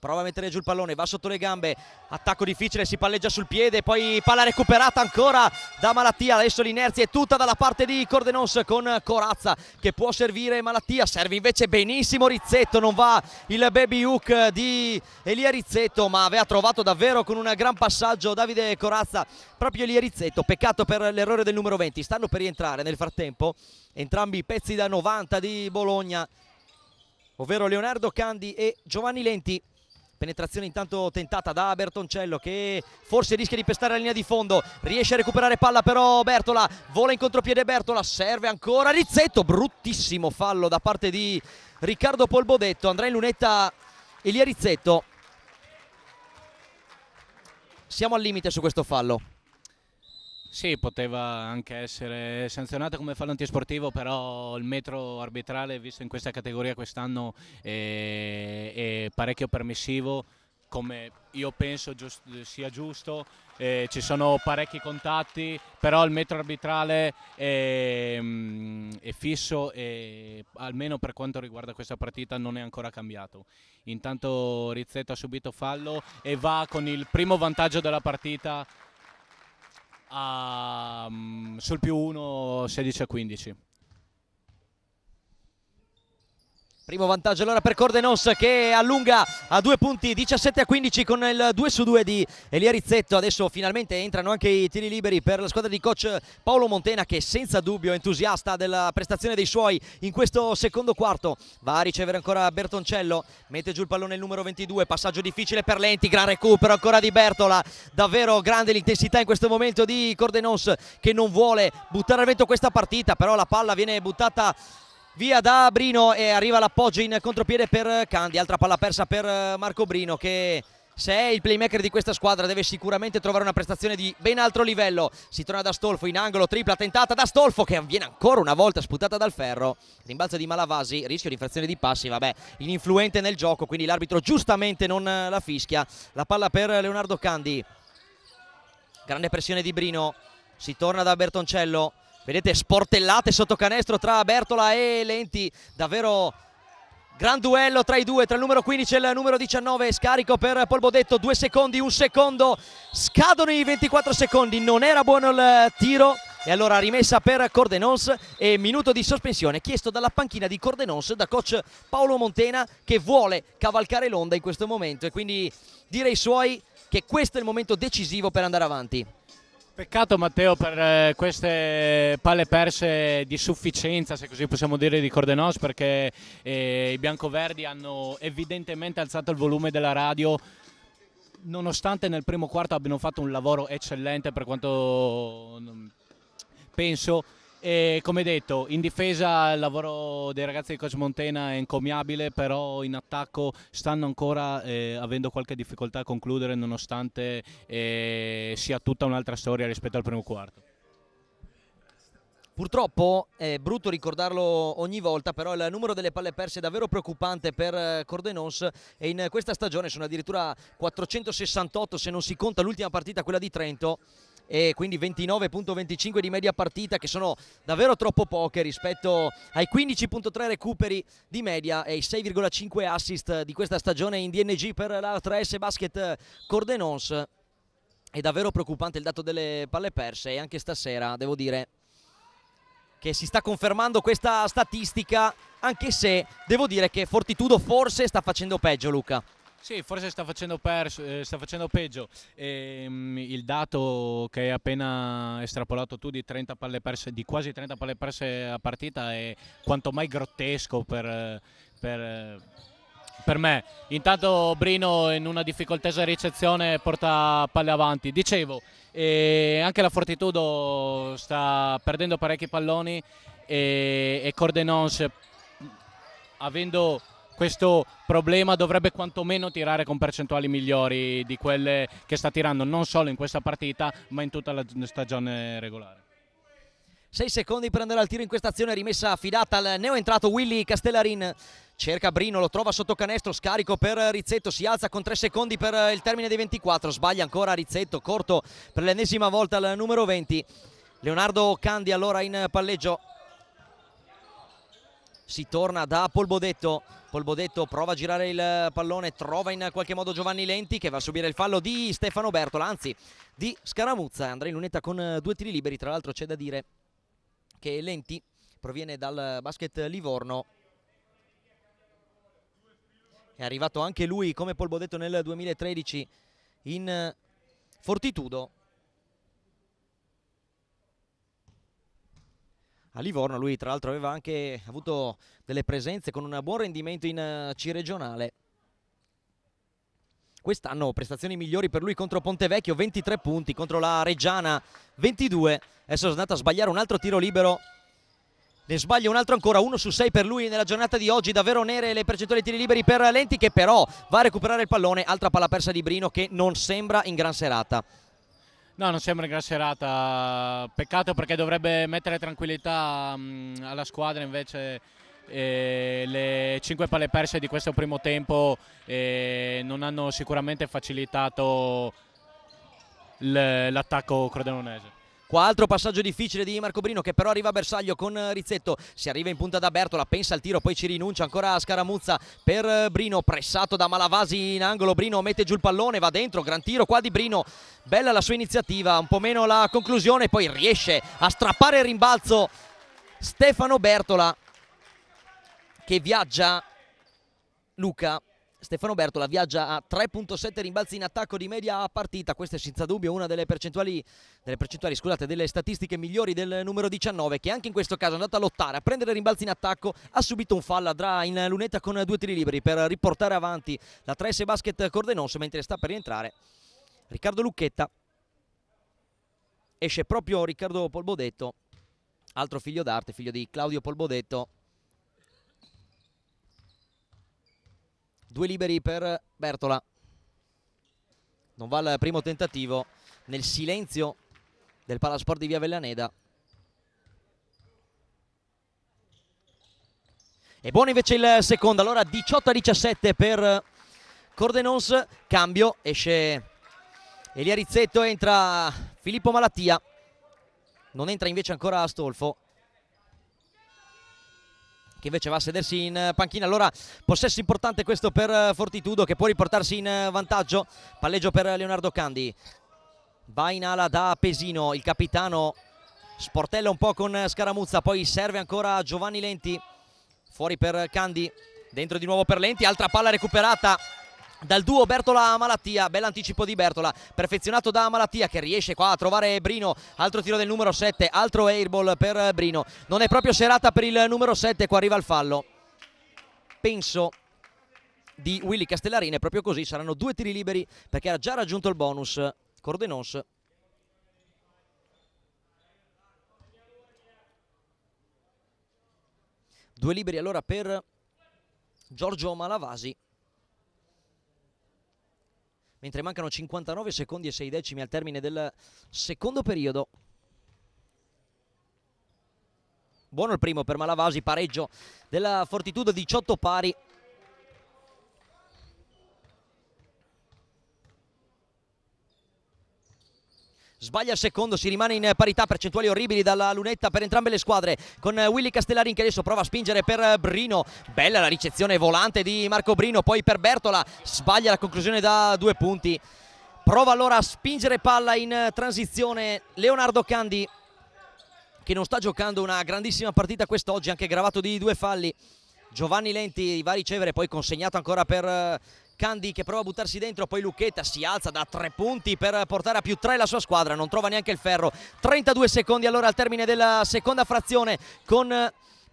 S1: prova a mettere giù il pallone, va sotto le gambe, attacco difficile, si palleggia sul piede, poi palla recuperata ancora da Malattia, adesso l'inerzia è tutta dalla parte di Cordenos con Corazza che può servire Malattia, serve invece benissimo Rizzetto, non va il baby hook di Elia Rizzetto ma aveva trovato davvero con un gran passaggio Davide Corazza proprio Elia Rizzetto, peccato per l'errore del numero 20, stanno per rientrare nel frattempo entrambi i pezzi da 90 di Bologna ovvero Leonardo Candi e Giovanni Lenti penetrazione intanto tentata da Bertoncello che forse rischia di pestare la linea di fondo riesce a recuperare palla però Bertola vola in contropiede Bertola serve ancora Rizzetto bruttissimo fallo da parte di Riccardo Polbodetto andrà in lunetta Elia Rizzetto siamo al limite su questo fallo
S2: sì, poteva anche essere sanzionata come fallo antisportivo, però il metro arbitrale, visto in questa categoria quest'anno, è, eh, è parecchio permissivo come io penso giust sia giusto, eh, ci sono parecchi contatti, però il metro arbitrale è, mm, è, fisso e almeno per quanto riguarda questa partita non è ancora cambiato. Intanto Rizzetto ha subito fallo e va con il primo vantaggio della partita a, mm, sul più 1 16 a 15.
S1: Primo vantaggio allora per Cordenos che allunga a due punti 17 a 15 con il 2 su 2 di Elia Rizzetto. Adesso finalmente entrano anche i tiri liberi per la squadra di coach Paolo Montena che senza dubbio è entusiasta della prestazione dei suoi in questo secondo quarto. Va a ricevere ancora Bertoncello, mette giù il pallone il numero 22, passaggio difficile per Lenti, gran recupero ancora di Bertola. Davvero grande l'intensità in questo momento di Cordenos che non vuole buttare al vento questa partita, però la palla viene buttata Via da Brino e arriva l'appoggio in contropiede per Candi, altra palla persa per eh, Marco Brino che se è il playmaker di questa squadra deve sicuramente trovare una prestazione di ben altro livello. Si torna da Stolfo in angolo, tripla tentata da Stolfo che viene ancora una volta sputata dal ferro. Rimbalzo di Malavasi, rischio di infrazione di passi, vabbè, ininfluente nel gioco, quindi l'arbitro giustamente non eh, la fischia. La palla per Leonardo Candi. Grande pressione di Brino, si torna da Bertoncello, vedete sportellate sotto canestro tra Bertola e Lenti davvero gran duello tra i due tra il numero 15 e il numero 19 scarico per Polbodetto due secondi un secondo scadono i 24 secondi non era buono il tiro e allora rimessa per Cordenons e minuto di sospensione chiesto dalla panchina di Cordenons da coach Paolo Montena che vuole cavalcare l'onda in questo momento e quindi dire ai suoi che questo è il momento decisivo per andare avanti. Peccato
S2: Matteo per eh, queste palle perse di sufficienza, se così possiamo dire, di Cordenos perché eh, i biancoverdi hanno evidentemente alzato il volume della radio nonostante nel primo quarto abbiano fatto un lavoro eccellente per quanto mm, penso e come detto, in difesa il lavoro dei ragazzi di Coach Montena è incommiabile, però in attacco stanno ancora eh, avendo qualche difficoltà a concludere nonostante eh, sia tutta un'altra storia rispetto al primo quarto.
S1: Purtroppo è brutto ricordarlo ogni volta, però il numero delle palle perse è davvero preoccupante per eh, Cordenos e in questa stagione sono addirittura 468 se non si conta l'ultima partita, quella di Trento e quindi 29.25 di media partita che sono davvero troppo poche rispetto ai 15.3 recuperi di media e ai 6,5 assist di questa stagione in DNG per la 3S Basket Cordenons. È davvero preoccupante il dato delle palle perse e anche stasera devo dire che si sta confermando questa statistica anche se devo dire che Fortitudo forse sta facendo peggio Luca.
S2: Sì, forse sta facendo, perso, eh, sta facendo peggio. E, um, il
S1: dato che hai appena
S2: estrapolato tu di, 30 palle perse, di quasi 30 palle perse a partita è quanto mai grottesco per, per per me. Intanto Brino in una difficoltosa ricezione porta palle avanti. Dicevo, eh, anche la Fortitudo sta perdendo parecchi palloni e, eh, e Cordenons avendo questo problema dovrebbe quantomeno tirare con percentuali migliori di quelle che sta tirando non solo in questa partita ma in tutta la stagione regolare.
S1: 6 secondi per andare al tiro in questa azione rimessa affidata al neoentrato Willy Castellarin cerca Brino, lo trova sotto canestro scarico per Rizzetto, si alza con 3 secondi per il termine dei 24, sbaglia ancora Rizzetto, corto per l'ennesima volta al numero 20 Leonardo Candi allora in palleggio si torna da Polbodetto Polbodetto prova a girare il pallone, trova in qualche modo Giovanni Lenti che va a subire il fallo di Stefano Bertola, anzi di Scaramuzza. Andrei in lunetta con eh, due tiri liberi, tra l'altro c'è da dire che Lenti proviene dal basket Livorno. È arrivato anche lui come Polbodetto nel 2013 in eh, Fortitudo a Livorno. Lui tra l'altro aveva anche avuto delle presenze con un buon rendimento in eh, C regionale. Quest'anno prestazioni migliori per lui contro Pontevecchio, 23 punti, contro la Reggiana 22. Adesso è andato a sbagliare un altro tiro libero. Ne sbaglia un altro ancora, 1 su 6 per lui nella giornata di oggi, davvero nere le percentuali di tiri liberi per Lenti che però va a recuperare il pallone, altra palla persa di Brino che non sembra in gran serata.
S2: No, non sembra in gran serata, peccato perché dovrebbe mettere tranquillità mh, mm, alla squadra invece eh, le cinque palle perse di questo primo tempo eh, non hanno
S1: sicuramente facilitato l'attacco crodenonese. Qua altro passaggio difficile di Marco Brino che però arriva a bersaglio con eh, Rizzetto, si arriva in punta da Bertola, pensa al tiro, poi ci rinuncia ancora a Scaramuzza per eh, Brino, pressato da Malavasi in angolo, Brino mette giù il pallone, va dentro, gran tiro qua di Brino, bella la sua iniziativa, un po' meno la conclusione, poi riesce a strappare il rimbalzo Stefano Bertola che viaggia Luca Stefano Bertola viaggia a 3.7 rimbalzi in attacco di media a partita, questa è senza dubbio una delle percentuali, delle, percentuali scusate, delle statistiche migliori del numero 19 che anche in questo caso è andato a lottare, a prendere rimbalzi in attacco, ha subito un fallo, andrà in lunetta con due tiri liberi per riportare avanti la 3 s Basket Cordenonso mentre sta per rientrare Riccardo Lucchetta, esce proprio Riccardo Polbodetto, altro figlio d'arte, figlio di Claudio Polbodetto due liberi per Bertola non va al primo tentativo nel silenzio del Palasport di Via Vellaneda e buono invece il secondo allora 18-17 per Cordenons cambio esce Elia Rizzetto entra Filippo Malattia non entra invece ancora Astolfo che invece va a sedersi in eh, panchina. Allora possesso importante questo per eh, Fortitudo che può riportarsi in eh, vantaggio. Palleggio per Leonardo Candi. Va in ala da Pesino, il capitano sportella un po' con Scaramuzza, poi serve ancora Giovanni Lenti. Fuori per Candi, dentro di nuovo per Lenti, altra palla recuperata dal duo Bertola a Malattia, bell'anticipo di Bertola, perfezionato da Malattia che riesce qua a trovare Brino, altro tiro del numero 7, altro airball per Brino, non è proprio serata per il numero 7, qua arriva il fallo, penso di Willy Castellarini, proprio così saranno due tiri liberi perché ha già raggiunto il bonus Cordenos. Due liberi allora per Giorgio Malavasi mentre mancano 59 secondi e 6 decimi al termine del secondo periodo. Buono il primo per Malavasi, pareggio della Fortitudo 18 pari Sbaglia il secondo, si rimane in parità, percentuali orribili dalla lunetta per entrambe le squadre con Willy Castellarin che adesso prova a spingere per Brino, bella la ricezione volante di Marco Brino, poi per Bertola, sbaglia la conclusione da due punti, prova allora a spingere palla in transizione Leonardo Candi che non sta giocando una grandissima partita quest'oggi, anche gravato di due falli. Giovanni Lenti va a ricevere, poi consegnato ancora per Candi che prova a buttarsi dentro, poi Lucchetta si alza da tre punti per portare a più tre la sua squadra, non trova neanche il ferro. 32 secondi allora al termine della seconda frazione con...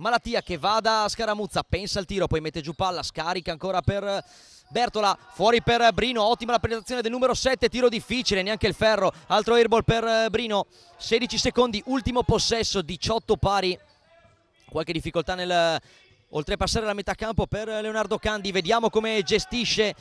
S1: Malatia che va da Scaramuzza, pensa al tiro, poi mette giù palla, scarica ancora per Bertola, fuori per Brino, ottima la penetrazione del numero 7, tiro difficile, neanche il ferro, altro airball per Brino, 16 secondi, ultimo possesso, 18 pari, qualche difficoltà nel oltrepassare la metà campo per Leonardo Candi, vediamo come gestisce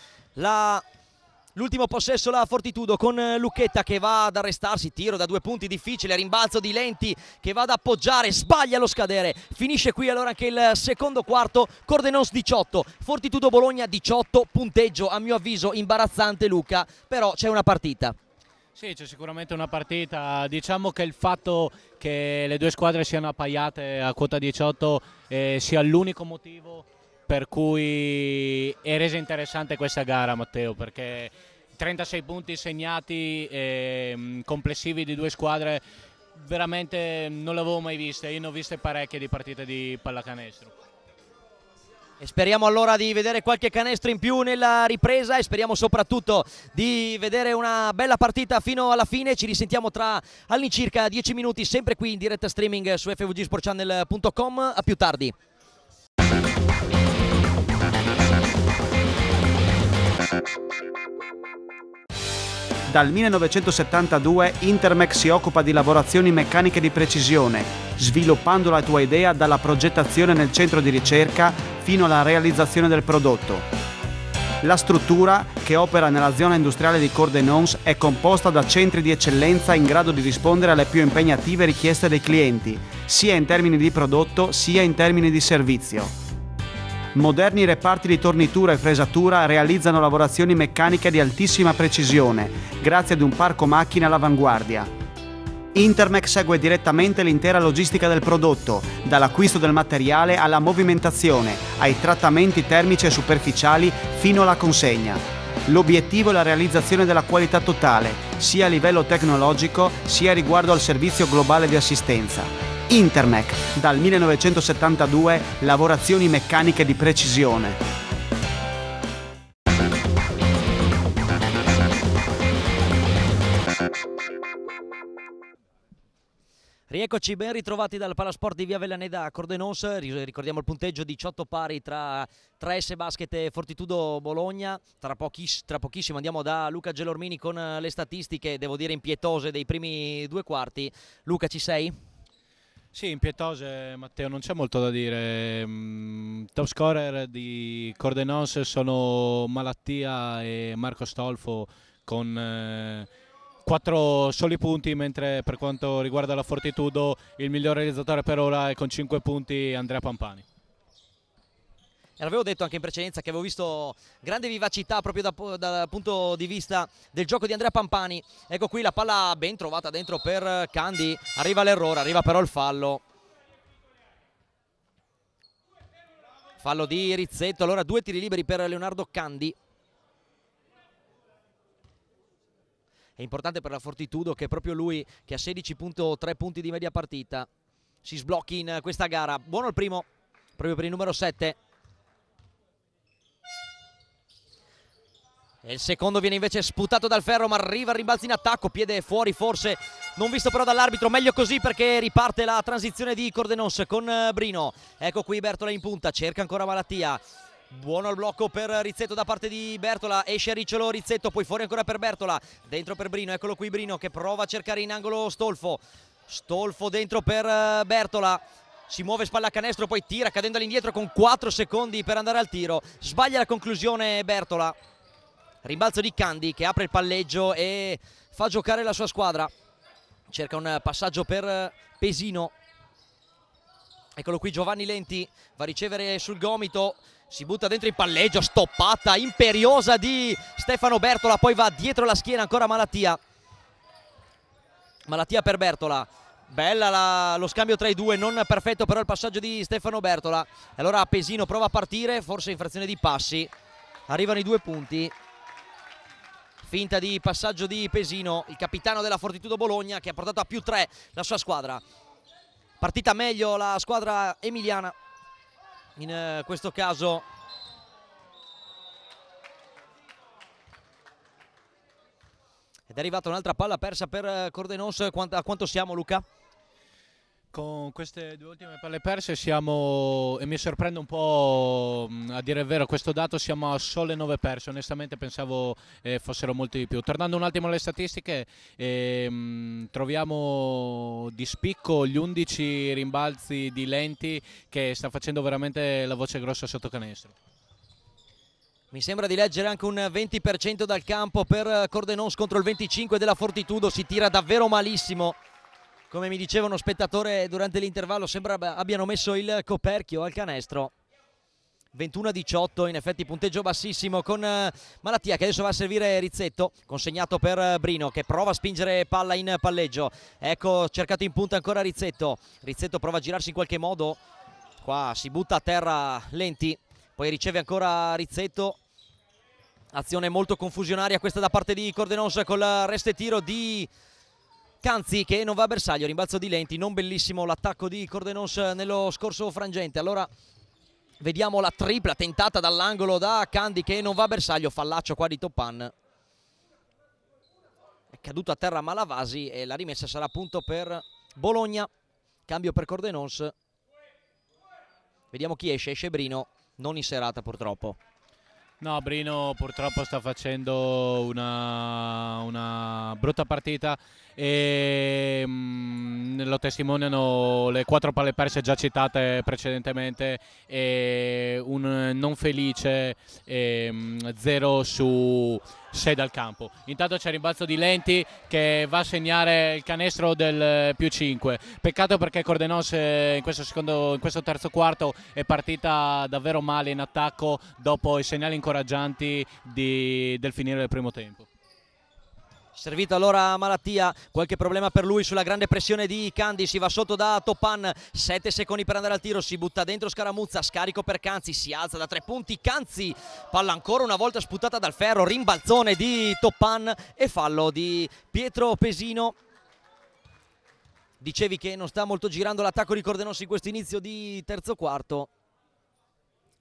S1: L'ultimo possesso la Fortitudo con Lucchetta che va ad arrestarsi, tiro da due punti difficile, rimbalzo di Lenti che va ad appoggiare, sbaglia lo scadere. Finisce qui allora anche il secondo quarto, Cordenos 18, Fortitudo Bologna 18, punteggio a mio avviso imbarazzante Luca, però c'è una partita.
S2: Sì, c'è sicuramente una partita, diciamo che il fatto che le due squadre siano appaiate a quota 18 eh, sia l'unico motivo per cui è resa interessante questa gara Matteo, perché 36 punti segnati eh, complessivi di due squadre veramente non l'avevo mai vista. io ne ho viste parecchie di partite di pallacanestro.
S1: E speriamo allora di vedere qualche canestro in più nella ripresa e speriamo soprattutto di vedere una bella partita fino alla fine. Ci risentiamo tra all'incirca 10 minuti, sempre qui in diretta streaming su fvgsportchannel.com. A più tardi.
S3: Thank you. Dal 1972 Intermec si occupa di lavorazioni meccaniche di precisione, sviluppando la tua idea dalla progettazione nel centro di ricerca fino alla realizzazione del prodotto. La struttura, che opera nella zona industriale di Cordenons, è composta da centri di eccellenza in grado di rispondere alle più impegnative richieste dei clienti, sia in termini di prodotto sia in termini di servizio. Moderni reparti di tornitura e fresatura realizzano lavorazioni meccaniche di altissima precisione, grazie ad un parco macchine all'avanguardia. Intermec segue direttamente l'intera logistica del prodotto, dall'acquisto del materiale alla movimentazione, ai trattamenti termici e superficiali fino alla consegna. L'obiettivo è la realizzazione della qualità totale, sia a livello tecnologico sia riguardo al servizio globale di assistenza Intermec, dal 1972 lavorazioni meccaniche di precisione.
S1: Rieccoci, ben ritrovati dal Palasport di Via Vellaneda a Cordenos, ricordiamo il punteggio 18 pari tra 3S Basket e Fortitudo Bologna, tra, pochiss tra, pochissimo andiamo da Luca Gelormini con eh, le statistiche, devo dire impietose, dei primi due quarti. Luca ci sei?
S2: Sì, in Pietose Matteo non c'è molto da dire, mm, top scorer di Cordenons sono Malattia e Marco Stolfo con... Eh, 4 soli punti, mentre per quanto riguarda la Fortitudo il miglior realizzatore per ora è con 5 punti Andrea Pampani
S1: e l'avevo detto anche in precedenza che avevo visto grande vivacità proprio da, dal punto di vista del gioco di Andrea Pampani ecco qui la palla ben trovata dentro per Candi arriva l'errore, arriva però il fallo fallo di Rizzetto allora due tiri liberi per Leonardo Candi è importante per la Fortitudo che proprio lui che ha 16.3 punti di media partita si sblocchi in questa gara buono il primo proprio per il numero 7 e il secondo viene invece sputato dal ferro ma arriva il rimbalzo in attacco, piede fuori forse, non visto però dall'arbitro, meglio così perché riparte la transizione di Cordenos con eh, Brino, ecco qui Bertola in punta, cerca ancora Malattia, Buono il blocco per Rizzetto da parte di Bertola, esce a Ricciolo Rizzetto, poi fuori ancora per Bertola, dentro per Brino, eccolo qui Brino che prova a cercare in angolo Stolfo, Stolfo dentro per eh, Bertola, si muove spalla a canestro, poi tira cadendo all'indietro con 4 secondi per andare al tiro, sbaglia la conclusione Bertola. Rimbalzo di Candy che apre il palleggio e fa giocare la sua squadra. Cerca un passaggio per Pesino. Eccolo qui Giovanni Lenti, va a ricevere sul gomito, si butta dentro il palleggio, stoppata imperiosa di Stefano Bertola, poi va dietro la schiena ancora Malattia. Malattia per Bertola, bella la, lo scambio tra i due, non perfetto però il passaggio di Stefano Bertola. Allora Pesino prova a partire, forse in frazione di passi, arrivano i due punti, finta di passaggio di Pesino, il capitano della Fortitudo Bologna che ha portato a più tre la sua squadra. Partita meglio la squadra emiliana, in eh, questo caso ed è arrivata un'altra palla persa per eh, Cordenos a quanto siamo Luca?
S2: Con queste due ultime palle perse siamo, e mi sorprende un po' a dire il vero, questo dato siamo a sole 9 perse, onestamente pensavo eh, fossero molti di più. Tornando un attimo alle statistiche, eh, troviamo di spicco gli 11 rimbalzi di Lenti che sta facendo veramente la voce
S1: grossa sotto canestro. Mi sembra di leggere anche un 20% dal campo per eh, Cordenons contro il 25% della Fortitudo, si tira davvero malissimo come mi diceva uno spettatore durante l'intervallo, sembra abbiano messo il coperchio al canestro. 21-18, in effetti punteggio bassissimo con eh, Malattia che adesso va a servire Rizzetto, consegnato per eh, Brino che prova a spingere palla in palleggio. Ecco, cercato in punta ancora Rizzetto. Rizzetto prova a girarsi in qualche modo. Qua si butta a terra Lenti, poi riceve ancora Rizzetto. Azione molto confusionaria questa da parte di Cordenos col reste tiro di Canzi che non va a bersaglio, rimbalzo di Lenti, non bellissimo l'attacco di Cordenos eh, nello scorso frangente. Allora vediamo la tripla tentata dall'angolo da Candy che non va a bersaglio, fallaccio qua di Toppan. È caduto a terra Malavasi e la rimessa sarà appunto per Bologna. Cambio per Cordenons. Vediamo chi esce, esce Brino, non in serata purtroppo. No, Brino
S2: purtroppo sta facendo una, una brutta partita e ehm, mh, lo testimoniano le quattro palle perse già citate precedentemente e eh, un non felice 0 ehm, su 6 dal campo. Intanto c'è il rimbalzo di Lenti che va a segnare il canestro del più 5. Peccato perché Cordenos eh, in questo, secondo, in questo terzo quarto è partita davvero male in attacco dopo i segnali incoraggianti di, del finire del primo tempo.
S1: Servito allora Malattia, qualche problema per lui sulla grande pressione di Candi, si va sotto da Topan, 7 secondi per andare al tiro, si butta dentro Scaramuzza, scarico per Canzi, si alza da 3 punti, Canzi, palla ancora una volta sputata dal ferro, rimbalzone di Topan e fallo di Pietro Pesino. Dicevi che non sta molto girando l'attacco di Cordenossi in questo inizio di terzo quarto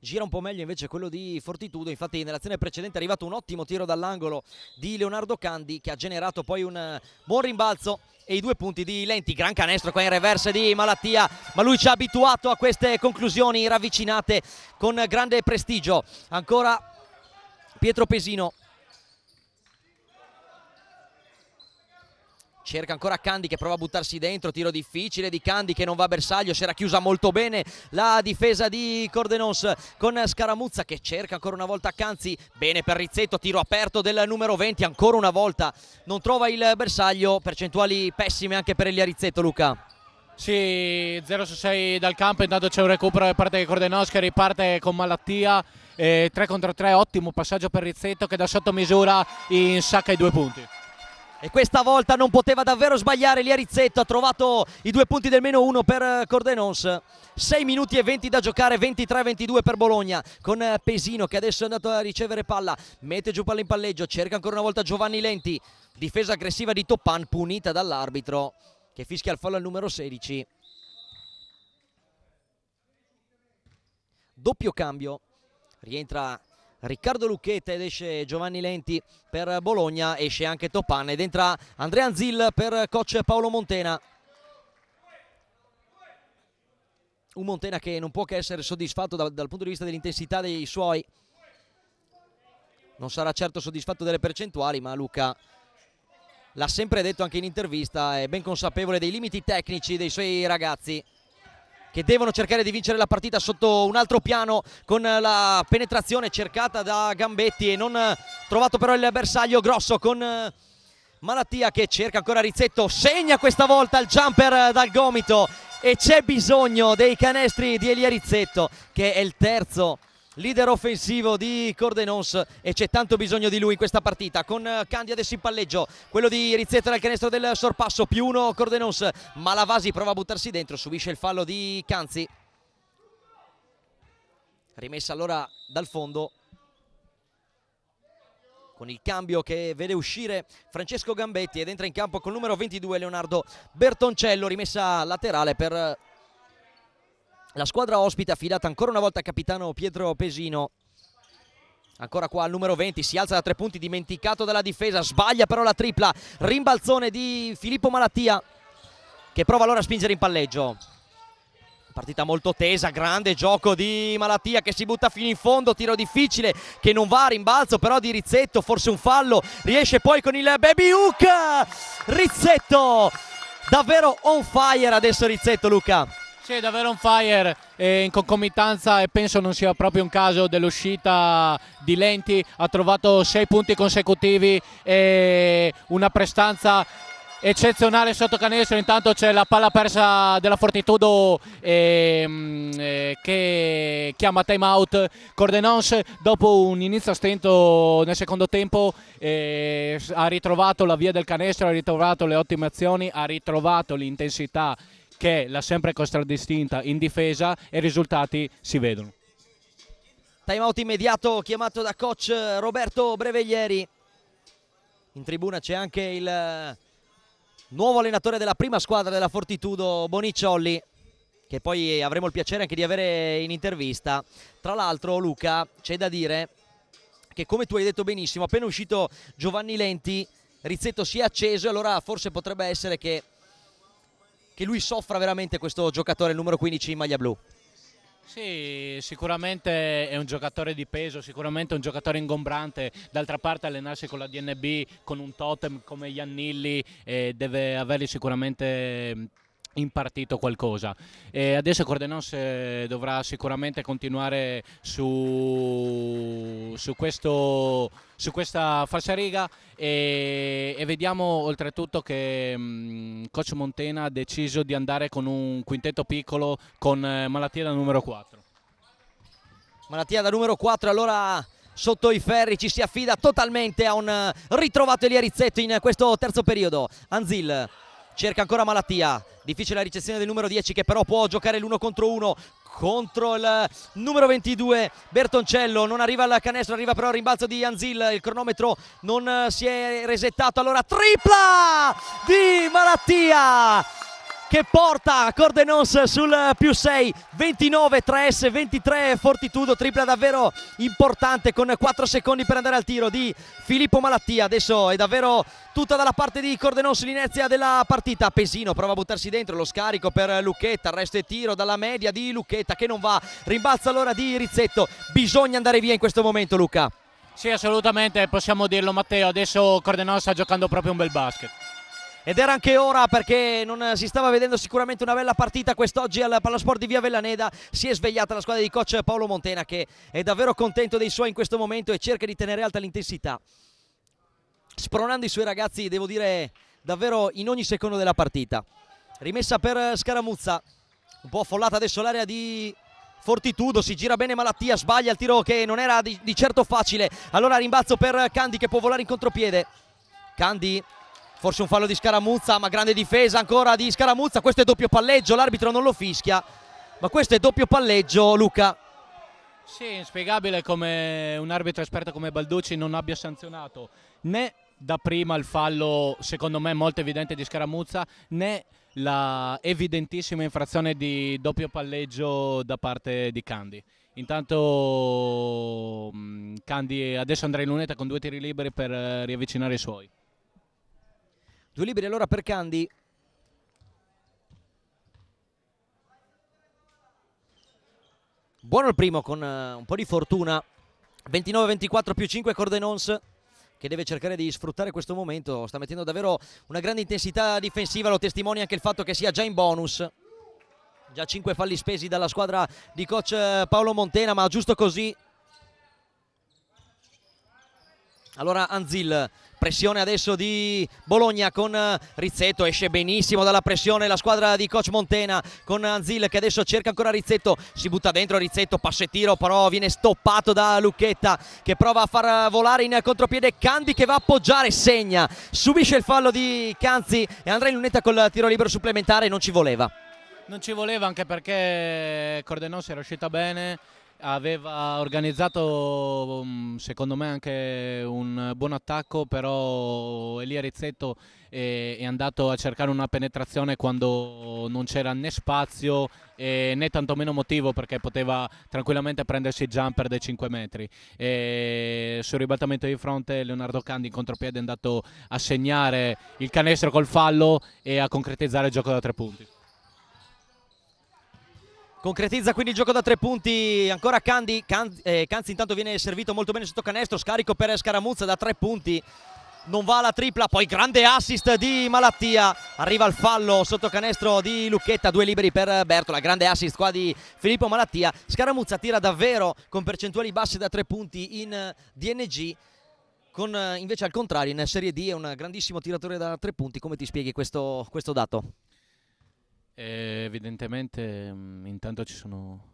S1: gira un po' meglio invece quello di Fortitudo, infatti nell'azione precedente è arrivato un ottimo tiro dall'angolo di Leonardo Candi che ha generato poi un buon rimbalzo e i due punti di Lenti, gran canestro qua in reverse di Malattia, ma lui ci ha abituato a queste conclusioni ravvicinate con grande prestigio. Ancora Pietro Pesino cerca ancora Candi che prova a buttarsi dentro, tiro difficile di Candi che non va a bersaglio, si era chiusa molto bene la difesa di Cordenos con Scaramuzza che cerca ancora una volta Canzi, bene per Rizzetto, tiro aperto del numero 20, ancora una volta non trova il bersaglio, percentuali pessime anche per Elia Rizzetto Luca. Sì, 0 su 6 dal campo, intanto c'è un recupero da parte di Cordenos che riparte
S2: con malattia, eh, 3 contro 3, ottimo passaggio per Rizzetto che da sotto misura in sacca i due punti.
S1: E questa volta non poteva davvero sbagliare Liarizzetto, ha trovato i due punti del meno uno per eh, Cordenons. 6 minuti e 20 da giocare, 23-22 per Bologna con eh, Pesino che adesso è andato a ricevere palla, mette giù palla in palleggio, cerca ancora una volta Giovanni Lenti, difesa aggressiva di Toppan punita dall'arbitro che fischia il fallo al numero 16. Doppio cambio, rientra Riccardo Lucchetta ed esce Giovanni Lenti per Bologna, esce anche Toppan ed entra Andrea Anzil per coach Paolo Montena. Un Montena che non può che essere soddisfatto da, dal punto di vista dell'intensità dei suoi. Non sarà certo soddisfatto delle percentuali, ma Luca l'ha sempre detto anche in intervista, è ben consapevole dei limiti tecnici dei suoi ragazzi che devono cercare di vincere la partita sotto un altro piano con la penetrazione cercata da Gambetti e non trovato però il bersaglio grosso con eh, Malattia che cerca ancora Rizzetto, segna questa volta il jumper dal gomito e c'è bisogno dei canestri di Elia Rizzetto che è il terzo leader offensivo di Cordenons e c'è tanto bisogno di lui in questa partita con eh, Candia adesso in palleggio quello di Rizzetta dal canestro del sorpasso più uno Cordenons Malavasi prova a buttarsi dentro subisce il fallo di Canzi rimessa allora dal fondo con il cambio che vede uscire Francesco Gambetti ed entra in campo col numero 22 Leonardo Bertoncello rimessa laterale per la squadra ospite affidata ancora una volta a capitano Pietro Pesino. Ancora qua al numero 20, si alza da tre punti, dimenticato dalla difesa, sbaglia però la tripla, rimbalzone di Filippo Malattia che prova allora a spingere in palleggio. Partita molto tesa, grande gioco di Malattia che si butta fino in fondo, tiro difficile che non va, a rimbalzo però di Rizzetto, forse un fallo, riesce poi con il baby hook, Rizzetto, davvero on fire adesso Rizzetto Luca. Sì, davvero un fire eh, in concomitanza e penso non sia
S2: proprio un caso dell'uscita di Lenti, ha trovato sei punti consecutivi e una prestanza eccezionale sotto canestro intanto c'è la palla persa della Fortitudo ehm, eh, che chiama time out Cordenons dopo un inizio a stento nel secondo tempo eh, ha ritrovato la via del canestro ha ritrovato le ottime azioni ha ritrovato l'intensità che l'ha sempre contraddistinta in difesa e i risultati si vedono.
S1: Time out immediato chiamato da coach Roberto Breveglieri. In tribuna c'è anche il eh, nuovo allenatore della prima squadra della Fortitudo, Boniciolli, che poi avremo il piacere anche di avere in intervista. Tra l'altro, Luca, c'è da dire che, come tu hai detto benissimo, appena uscito Giovanni Lenti, Rizzetto si è acceso e allora forse potrebbe essere che che lui soffra veramente questo giocatore, il numero 15 in maglia blu? Sì, sicuramente
S2: è un giocatore di peso, sicuramente è un giocatore ingombrante, d'altra parte allenarsi con la DNB, con un totem come Iannilli, eh, deve avere sicuramente impartito qualcosa. E adesso Cordenos eh, dovrà sicuramente continuare su, su, questo, su questa falsariga e, e, vediamo oltretutto che mh, mm, coach Montena ha deciso di andare con un quintetto piccolo con eh, malattia da numero 4.
S1: Malattia da numero 4 allora sotto i ferri ci si affida totalmente a un eh, ritrovato Elia Rizzetto in questo terzo periodo. Anzil cerca ancora Malattia, difficile la ricezione del numero 10 che però può giocare l'uno contro uno contro il eh, numero 22 Bertoncello, non arriva al canestro, arriva però il rimbalzo di Anzil, il cronometro non eh, si è resettato, allora tripla di Malattia! che porta Cordenos sul più 6, 29, 3S, 23 Fortitudo, tripla davvero importante con 4 secondi per andare al tiro di Filippo Malattia, adesso è davvero tutta dalla parte di Cordenos l'inerzia della partita, Pesino prova a buttarsi dentro, lo scarico per Lucchetta, resto e tiro dalla media di Lucchetta che non va, rimbalza allora di Rizzetto, bisogna andare via in questo momento Luca. Sì assolutamente possiamo dirlo Matteo, adesso Cordenos sta giocando proprio un bel basket. Ed era anche ora perché non si stava vedendo sicuramente una bella partita quest'oggi al Palasport di Via Vellaneda. Si è svegliata la squadra di coach Paolo Montena che è davvero contento dei suoi in questo momento e cerca di tenere alta l'intensità. Spronando i suoi ragazzi, devo dire, davvero in ogni secondo della partita. Rimessa per Scaramuzza, un po' affollata adesso l'area di Fortitudo, si gira bene Malattia, sbaglia il tiro che non era di, di certo facile. Allora rimbalzo per Candi che può volare in contropiede. Candi forse un fallo di Scaramuzza ma grande difesa ancora di Scaramuzza questo è doppio palleggio l'arbitro non lo fischia ma questo è doppio palleggio Luca
S2: sì è inspiegabile come un arbitro esperto come Balducci non abbia sanzionato né da prima il fallo secondo me molto evidente di Scaramuzza né la evidentissima infrazione di doppio palleggio da parte di Candi intanto mm, Candi adesso andrà in lunetta con due tiri liberi per eh, riavvicinare
S1: i suoi Due liberi allora per Candi. Buono il primo con eh, un po' di fortuna. 29-24 più 5 Cordenons che deve cercare di sfruttare questo momento. Sta mettendo davvero una grande intensità difensiva, lo testimonia anche il fatto che sia già in bonus. Già 5 falli spesi dalla squadra di coach eh, Paolo Montena, ma giusto così. Allora Anzil pressione adesso di Bologna con eh, Rizzetto, esce benissimo dalla pressione la squadra di coach Montena con Anzil che adesso cerca ancora Rizzetto, si butta dentro Rizzetto, e tiro però viene stoppato da Lucchetta che prova a far eh, volare in contropiede Candi che va a appoggiare, segna, subisce il fallo di Canzi e Andrea Lunetta col tiro libero supplementare non ci voleva.
S2: Non ci voleva anche perché Cordenò si era uscita bene aveva organizzato mm, secondo me anche un buon attacco però Elia Rizzetto è, andato a cercare una penetrazione quando non c'era né spazio né tantomeno motivo perché poteva tranquillamente prendersi il jumper dei 5 metri e sul ribaltamento di fronte Leonardo Candi in contropiede è andato a segnare il canestro col fallo e a concretizzare il gioco da tre punti
S1: Concretizza quindi il gioco da tre punti, ancora Candy, Can, eh, Canzi intanto viene servito molto bene sotto canestro, scarico per Scaramuzza da tre punti, non va alla tripla, poi grande assist di Malattia, arriva il fallo sotto canestro di Lucchetta, due liberi per Bertola, grande assist qua di Filippo Malattia, Scaramuzza tira davvero con percentuali basse da tre punti in eh, DNG, con eh, invece al contrario in Serie D è un grandissimo tiratore da tre punti, come ti spieghi questo, questo dato?
S2: E eh, evidentemente mh, mm, intanto ci sono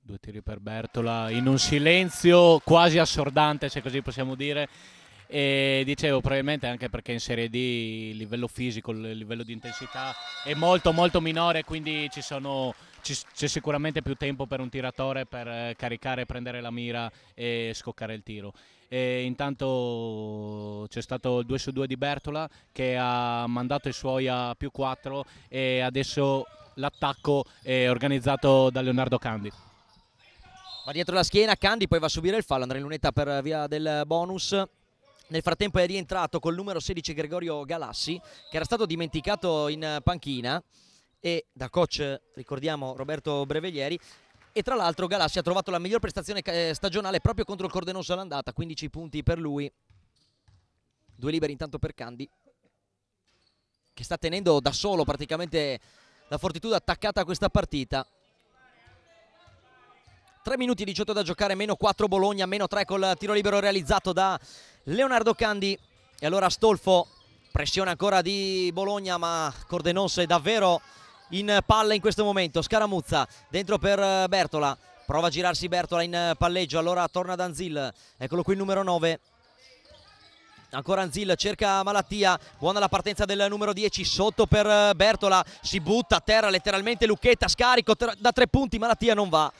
S2: due tiri per Bertola in un silenzio quasi assordante se così possiamo dire e dicevo probabilmente anche perché in Serie D il livello fisico, il livello di intensità è molto molto minore quindi ci sono c'è sicuramente più tempo per un tiratore per eh, caricare, prendere la mira e scoccare il tiro. E intanto c'è stato il 2 su 2 di Bertola che ha mandato i suoi a più 4 e adesso l'attacco è organizzato da Leonardo Candi.
S1: Va dietro la schiena Candi, poi va a subire il fallo, andrà in lunetta per via del bonus. Nel frattempo è rientrato col numero 16 Gregorio Galassi, che era stato dimenticato in panchina e da coach, ricordiamo, Roberto Breveglieri. E tra l'altro Galassi ha trovato la miglior prestazione eh, stagionale proprio contro il Cordenoso all'andata, 15 punti per lui. Due liberi intanto per Candi, che sta tenendo da solo praticamente la fortitudine attaccata a questa partita. 3 minuti 18 da giocare, meno 4 Bologna, meno 3 col tiro libero realizzato da Leonardo Candi. E allora Stolfo, pressione ancora di Bologna, ma Cordenonse davvero in palla in questo momento Scaramuzza dentro per eh, Bertola prova a girarsi Bertola in eh, palleggio allora torna Danzil eccolo qui il numero 9 ancora Anzil cerca malattia buona la partenza del numero 10 sotto per eh, Bertola si butta a terra letteralmente Lucchetta scarico da tre punti malattia non va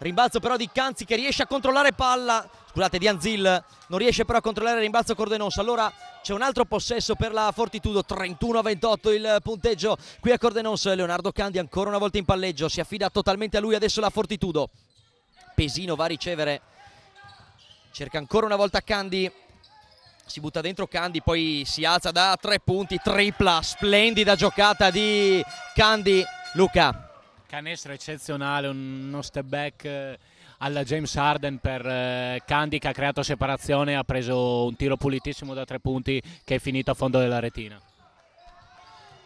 S1: Rimbalzo però di Canzi che riesce a controllare palla. Scusate, di Anzil non riesce però a controllare il rimbalzo Cordenos. Allora c'è un altro possesso per la Fortitudo. 31-28 il punteggio qui a Cordenos. Leonardo Candi ancora una volta in palleggio. Si affida totalmente a lui adesso la Fortitudo. Pesino va a ricevere. Cerca ancora una volta Candi. Si butta dentro Candi, poi si alza da tre punti, tripla, splendida giocata di Candi. Luca
S2: Canestro eccezionale, uno step back eh, alla James Harden per eh, Candy che ha creato separazione e ha preso un tiro pulitissimo da tre punti che è finito a fondo della retina.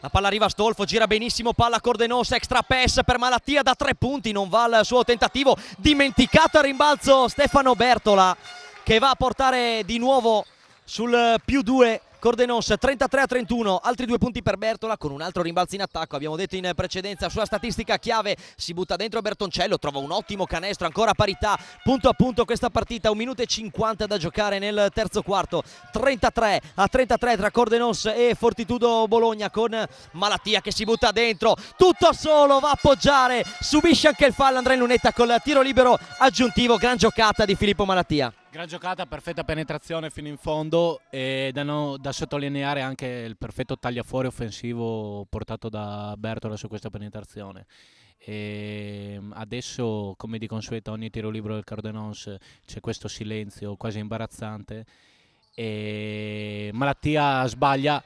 S1: La palla arriva a Stolfo, gira benissimo, palla Cordenos, extra pass per Malattia da tre punti, non va al suo tentativo, dimenticato il rimbalzo Stefano Bertola che va a portare di nuovo sul più due Cordenos 33 a 31, altri due punti per Bertola con un altro rimbalzo in attacco, abbiamo detto in precedenza sulla statistica chiave, si butta dentro Bertoncello, trova un ottimo canestro, ancora parità, punto a punto questa partita, 1 minuto e 50 da giocare nel terzo quarto, 33 a 33 tra Cordenos e Fortitudo Bologna con Malattia che si butta dentro, tutto solo, va a appoggiare, subisce anche il fallo Andrea Lunetta col tiro libero aggiuntivo, gran giocata di Filippo Malattia.
S2: Gran giocata, perfetta penetrazione fino in fondo e da, no, da sottolineare anche il perfetto tagliafuori offensivo portato da Bertola su questa penetrazione. E ehm, adesso, come di consueto, ogni tiro libero del Cardenons c'è questo silenzio quasi imbarazzante. E ehm, Malattia sbaglia,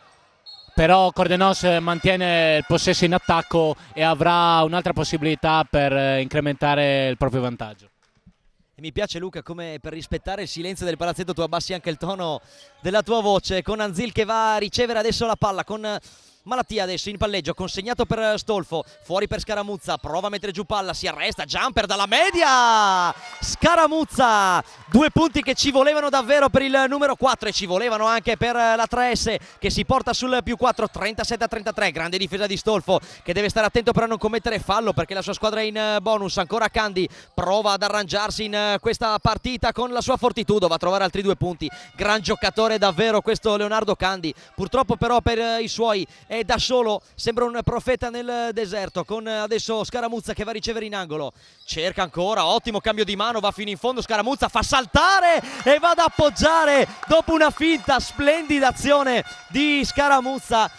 S2: però Cordenos mantiene il possesso in attacco e avrà un'altra possibilità per eh, incrementare il proprio vantaggio.
S1: E mi piace Luca come per rispettare il silenzio del palazzetto tu abbassi anche il tono della tua voce con Anzil che va a ricevere adesso la palla con Malattia adesso in palleggio, consegnato per eh, Stolfo, fuori per Scaramuzza, prova a mettere giù palla, si arresta, jumper dalla media! Scaramuzza, due punti che ci volevano davvero per il numero 4 e ci volevano anche per eh, la 3S che si porta sul più 4, 37 a 33, grande difesa di Stolfo che deve stare attento per non commettere fallo perché la sua squadra è in eh, bonus, ancora Candi prova ad arrangiarsi in questa partita con la sua fortitudo, va a trovare altri due punti, gran giocatore davvero questo Leonardo Candi, purtroppo però per i suoi è è da solo, sembra un profeta nel deserto, con adesso Scaramuzza che va a ricevere in angolo, cerca ancora, ottimo cambio di mano, va fino in fondo, Scaramuzza fa saltare e va ad appoggiare dopo una finta, splendida azione di Scaramuzza,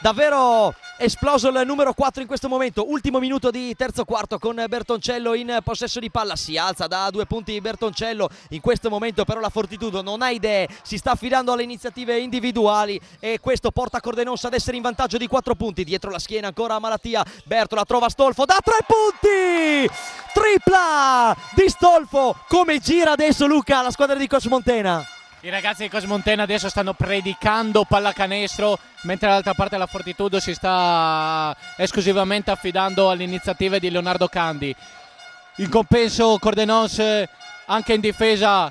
S1: davvero esploso il numero 4 in questo momento, ultimo minuto di terzo quarto con Bertoncello in possesso di palla, si alza da due punti Bertoncello, in questo momento però la Fortitudo non ha idee, si sta affidando alle iniziative individuali e questo porta Cordenossa ad essere in vantaggio di 4 punti, dietro la schiena ancora Malatia, Bertola trova Stolfo da 3 punti, tripla di Stolfo, come gira adesso Luca la squadra di Coach Montena?
S2: I ragazzi di Cosmontena adesso stanno predicando pallacanestro, mentre dall'altra parte la Fortitudo si sta eh, esclusivamente affidando alle iniziative di Leonardo Candi. In compenso Cordenos eh, anche in difesa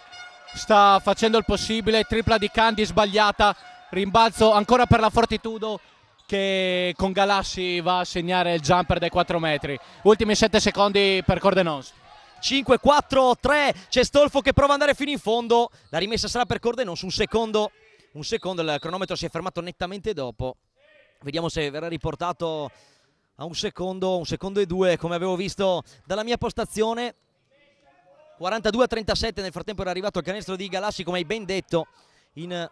S2: sta facendo il possibile, tripla di Candi sbagliata, rimbalzo ancora per la Fortitudo che con Galassi va a segnare il jumper
S1: dai 4 metri. Ultimi 7 secondi per Cordenos. 5-4-3, c'è Stolfo che prova ad andare fino in fondo, la rimessa sarà per Cordenon su un secondo, un secondo, il cronometro si è fermato nettamente dopo, vediamo se verrà riportato a un secondo, un secondo e due come avevo visto dalla mia postazione, 42 a 37 nel frattempo era arrivato il canestro di Galassi come hai ben detto in,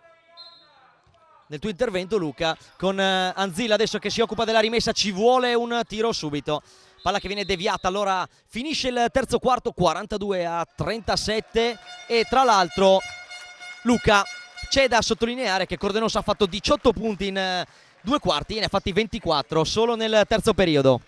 S1: nel tuo intervento Luca con eh, Anzilla adesso che si occupa della rimessa ci vuole un tiro subito palla che viene deviata allora finisce il terzo quarto 42 a 37 e tra l'altro Luca c'è da sottolineare che Cordenosa ha fatto 18 punti in eh, due quarti e ne ha fatti 24 solo nel terzo periodo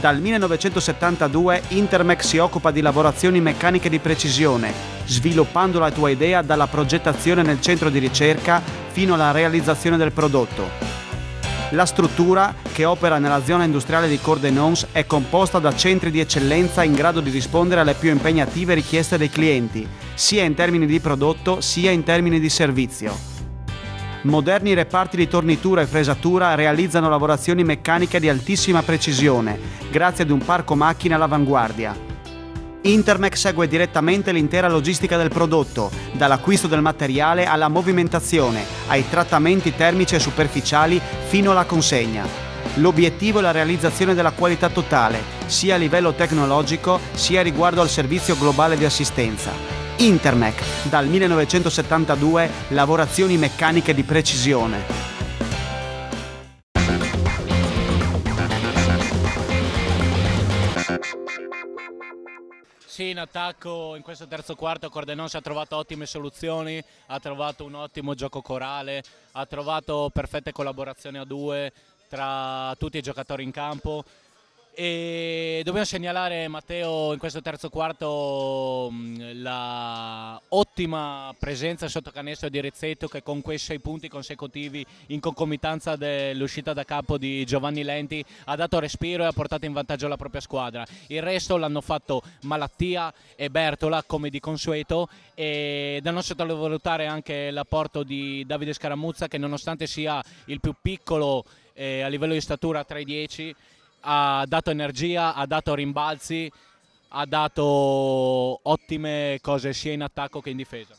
S3: Dal 1972 Intermec si occupa di lavorazioni meccaniche di precisione, sviluppando la tua idea dalla progettazione nel centro di ricerca fino alla realizzazione del prodotto. La struttura, che opera nella zona industriale di Cordenons, è composta da centri di eccellenza in grado di rispondere alle più impegnative richieste dei clienti, sia in termini di prodotto sia in termini di servizio. Moderni reparti di tornitura e fresatura realizzano lavorazioni meccaniche di altissima precisione, grazie ad un parco macchine all'avanguardia. Intermec segue direttamente l'intera logistica del prodotto, dall'acquisto del materiale alla movimentazione, ai trattamenti termici e superficiali fino alla consegna. L'obiettivo è la realizzazione della qualità totale, sia a livello tecnologico sia riguardo al servizio globale di assistenza. Intermec, dal 1972 lavorazioni meccaniche di precisione.
S2: Sì, in attacco in questo terzo quarto Cordenon si è trovato ottime soluzioni, ha trovato un ottimo gioco corale, ha trovato perfette collaborazioni a due tra tutti i giocatori in campo e dobbiamo segnalare Matteo in questo terzo quarto mm, la ottima presenza sotto canestro di Rezzetto che con quei sei punti consecutivi in concomitanza dell'uscita da capo di Giovanni Lenti ha dato respiro e ha portato in vantaggio la propria squadra. Il resto l'hanno fatto Malattia e Bertola come di consueto e da non sottovalutare anche l'apporto di Davide Scaramuzza che nonostante sia il più piccolo eh, a livello di statura tra i 10 ha dato energia, ha dato rimbalzi, ha dato ottime cose sia in attacco che in difesa.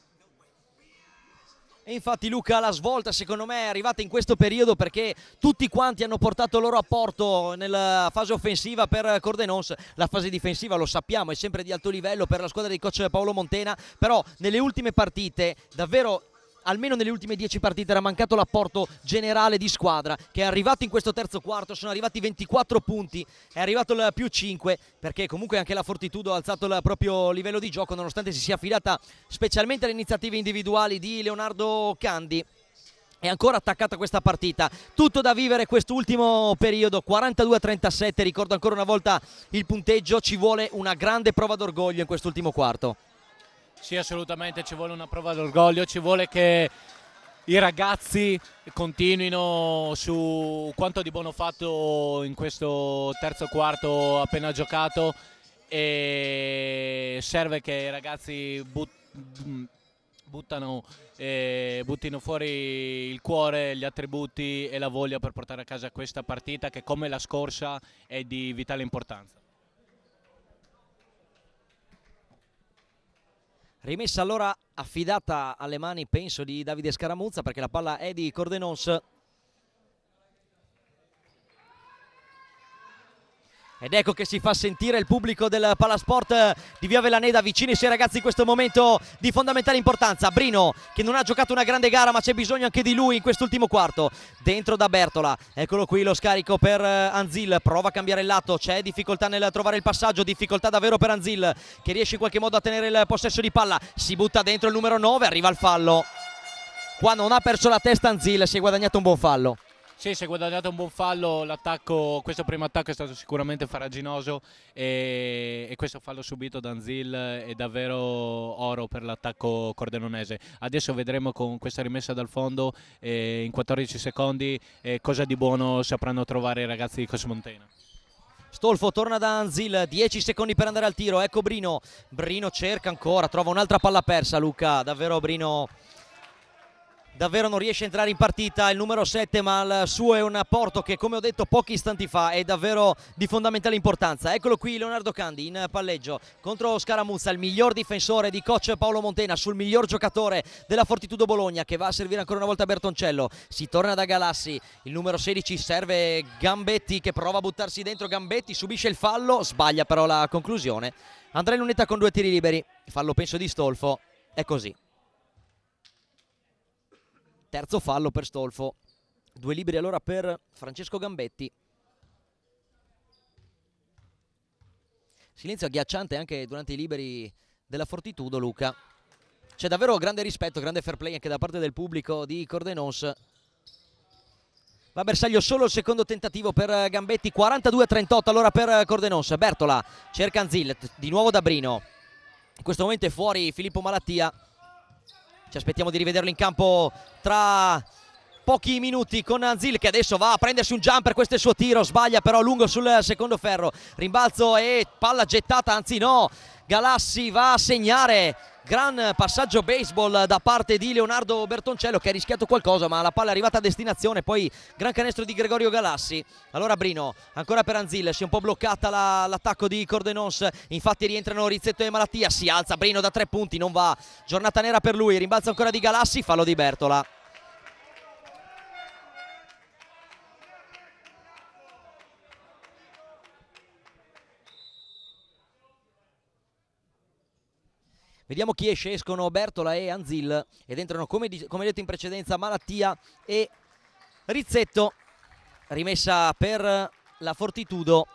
S1: E infatti Luca la svolta secondo me è arrivata in questo periodo perché tutti quanti hanno portato il loro apporto nella fase offensiva per Cordenons, la fase difensiva lo sappiamo è sempre di alto livello per la squadra di coach Paolo Montena, però nelle ultime partite davvero almeno nelle ultime 10 partite era mancato l'apporto generale di squadra che è arrivato in questo terzo quarto, sono arrivati 24 punti, è arrivato il più 5 perché comunque anche la Fortitudo ha alzato il proprio livello di gioco nonostante si sia affidata specialmente alle iniziative individuali di Leonardo Candi. È ancora attaccata questa partita, tutto da vivere quest'ultimo periodo, 42-37, ricordo ancora una volta il punteggio, ci vuole una grande prova d'orgoglio in quest'ultimo quarto.
S2: Sì, assolutamente, ci vuole una prova
S1: d'orgoglio, ci vuole che
S2: i ragazzi continuino su quanto di buono fatto in questo terzo quarto appena giocato e serve che i ragazzi but buttano, eh, buttino fuori il cuore, gli attributi e la voglia per portare a casa questa partita che
S1: come la scorsa è di vitale importanza. Rimessa allora affidata alle mani penso di Davide Scaramuzza perché la palla è di Cordenons Ed ecco che si fa sentire il pubblico del Palasport di Via Velaneda vicini ai ragazzi in questo momento di fondamentale importanza. Brino che non ha giocato una grande gara ma c'è bisogno anche di lui in quest'ultimo quarto. Dentro da Bertola, eccolo qui lo scarico per eh, Anzil, prova a cambiare il lato, c'è difficoltà nel trovare il passaggio, difficoltà davvero per Anzil che riesce in qualche modo a tenere il possesso di palla. Si butta dentro il numero 9, arriva al fallo. Qua non ha perso la testa Anzil, si è guadagnato un buon fallo.
S2: Sì, si è guadagnato un buon fallo, questo primo attacco è stato sicuramente faraginoso e, e questo fallo subito da Anzil è davvero oro per l'attacco cordenonese. Adesso vedremo con questa rimessa dal fondo eh, in 14 secondi eh, cosa di buono sapranno trovare i ragazzi di Cosmontena.
S1: Stolfo torna da Anzil, 10 secondi per andare al tiro, ecco Brino, Brino cerca ancora, trova un'altra palla persa Luca, davvero Brino davvero non riesce a entrare in partita il numero 7 ma il suo è un apporto che come ho detto pochi istanti fa è davvero di fondamentale importanza eccolo qui Leonardo Candi in palleggio contro Scaramuzza il miglior difensore di coach Paolo Montena sul miglior giocatore della Fortitudo Bologna che va a servire ancora una volta Bertoncello si torna da Galassi il numero 16 serve Gambetti che prova a buttarsi dentro Gambetti subisce il fallo sbaglia però la conclusione Andrea Lunetta con due tiri liberi fallo penso di Stolfo è così terzo fallo per Stolfo due libri allora per Francesco Gambetti silenzio agghiacciante anche durante i liberi della Fortitudo Luca c'è davvero grande rispetto, grande fair play anche da parte del pubblico di Cordenos va a bersaglio solo il secondo tentativo per Gambetti 42-38 allora per Cordenos Bertola cerca Anzil di nuovo Dabrino in questo momento è fuori Filippo Malattia ci aspettiamo di rivederlo in campo tra pochi minuti con Anzil che adesso va a prendersi un jumper, questo è il suo tiro, sbaglia però lungo sul secondo ferro, rimbalzo e palla gettata, anzi no, Galassi va a segnare gran passaggio baseball da parte di Leonardo Bertoncello che ha rischiato qualcosa ma la palla è arrivata a destinazione poi gran canestro di Gregorio Galassi allora Brino ancora per Anzil si è un po' bloccata la, l'attacco di Cordenons infatti rientrano Rizzetto e Malattia si alza Brino da tre punti non va giornata nera per lui rimbalzo ancora di Galassi fallo di Bertola Vediamo chi esce, escono Bertola e Anzil ed entrano come, come detto in precedenza Malattia e Rizzetto. Rimessa per la Fortitudo.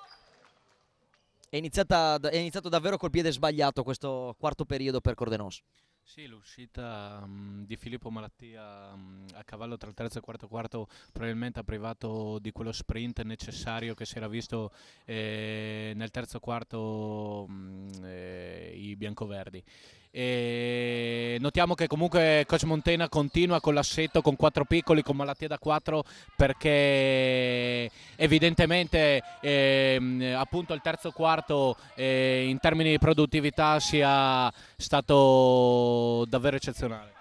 S1: È, iniziata, è iniziato davvero col piede sbagliato questo quarto periodo per Cordenos.
S2: Sì, l'uscita mm, di Filippo Malattia um, a cavallo tra il terzo e il quarto quarto probabilmente ha privato di quello sprint necessario che si era visto eh, nel terzo quarto um, eh, i biancoverdi. E notiamo che comunque Coach Montena continua con l'assetto con quattro piccoli, con malattia da quattro perché evidentemente eh, appunto il terzo quarto eh, in termini di produttività sia stato davvero eccezionale.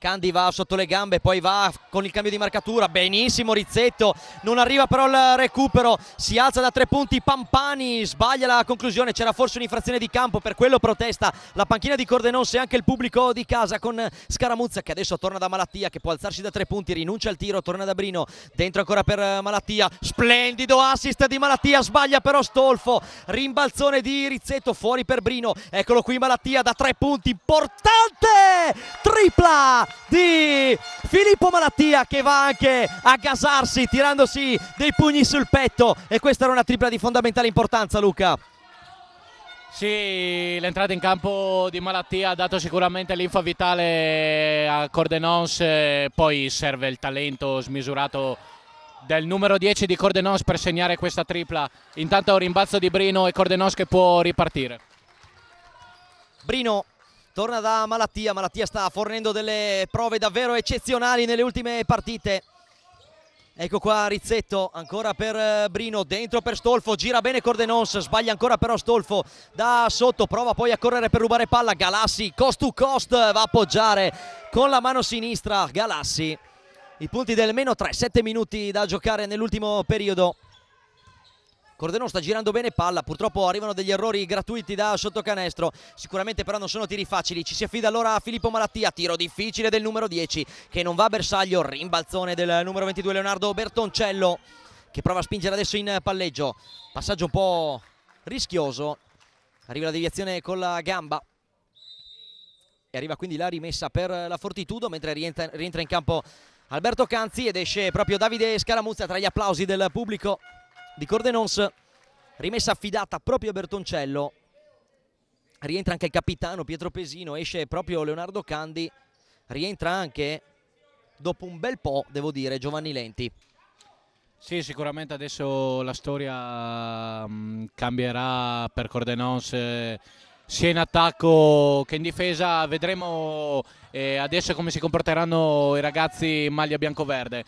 S1: Candi va sotto le gambe, poi va con il cambio di marcatura, benissimo Rizzetto, non arriva però il recupero, si alza da tre punti Pampani, sbaglia la conclusione, c'era forse un'infrazione di campo, per quello protesta la panchina di Cordenonse e anche il pubblico di casa con Scaramuzza che adesso torna da malattia, che può alzarsi da tre punti, rinuncia al tiro, torna da Brino, dentro ancora per malattia, splendido assist di malattia, sbaglia però Stolfo, rimbalzone di Rizzetto fuori per Brino, eccolo qui malattia da tre punti, importante, tripla! di Filippo Malattia che va anche a gasarsi tirandosi dei pugni sul petto e questa era una tripla di fondamentale importanza Luca.
S2: Sì, l'entrata in campo di Malattia ha dato sicuramente l'infa vitale a Cordenons, poi serve il talento smisurato del numero 10 di Cordenons per segnare questa tripla. Intanto rimbalzo di Brino e Cordenons che può ripartire.
S1: Brino torna da Malattia, Malattia sta fornendo delle prove davvero eccezionali nelle ultime partite. Ecco qua Rizzetto, ancora per eh, Brino, dentro per Stolfo, gira bene Cordenons, sbaglia ancora però Stolfo da sotto, prova poi a correre per rubare palla, Galassi cost to cost va a appoggiare con la mano sinistra Galassi. I punti del meno 3, 7 minuti da giocare nell'ultimo periodo. Cordeno sta girando bene palla, purtroppo arrivano degli errori gratuiti da sottocanestro, sicuramente però non sono tiri facili, ci si affida allora a Filippo Malattia, tiro difficile del numero 10 che non va a bersaglio, rimbalzone del numero 22 Leonardo Bertoncello che prova a spingere adesso in palleggio, passaggio un po' rischioso, arriva la deviazione con la gamba e arriva quindi la rimessa per la Fortitudo mentre rientra, rientra in campo Alberto Canzi ed esce proprio Davide Scaramuzza tra gli applausi del pubblico di Cordenons, rimessa affidata proprio a Bertoncello, rientra anche il capitano Pietro Pesino, esce proprio Leonardo Candi, rientra anche dopo un bel po', devo dire, Giovanni Lenti. Sì, sicuramente
S2: adesso la storia mm, cambierà per Cordenons eh, sia in attacco che in difesa. Vedremo eh, adesso come si comporteranno
S1: i ragazzi in maglia bianco-verde.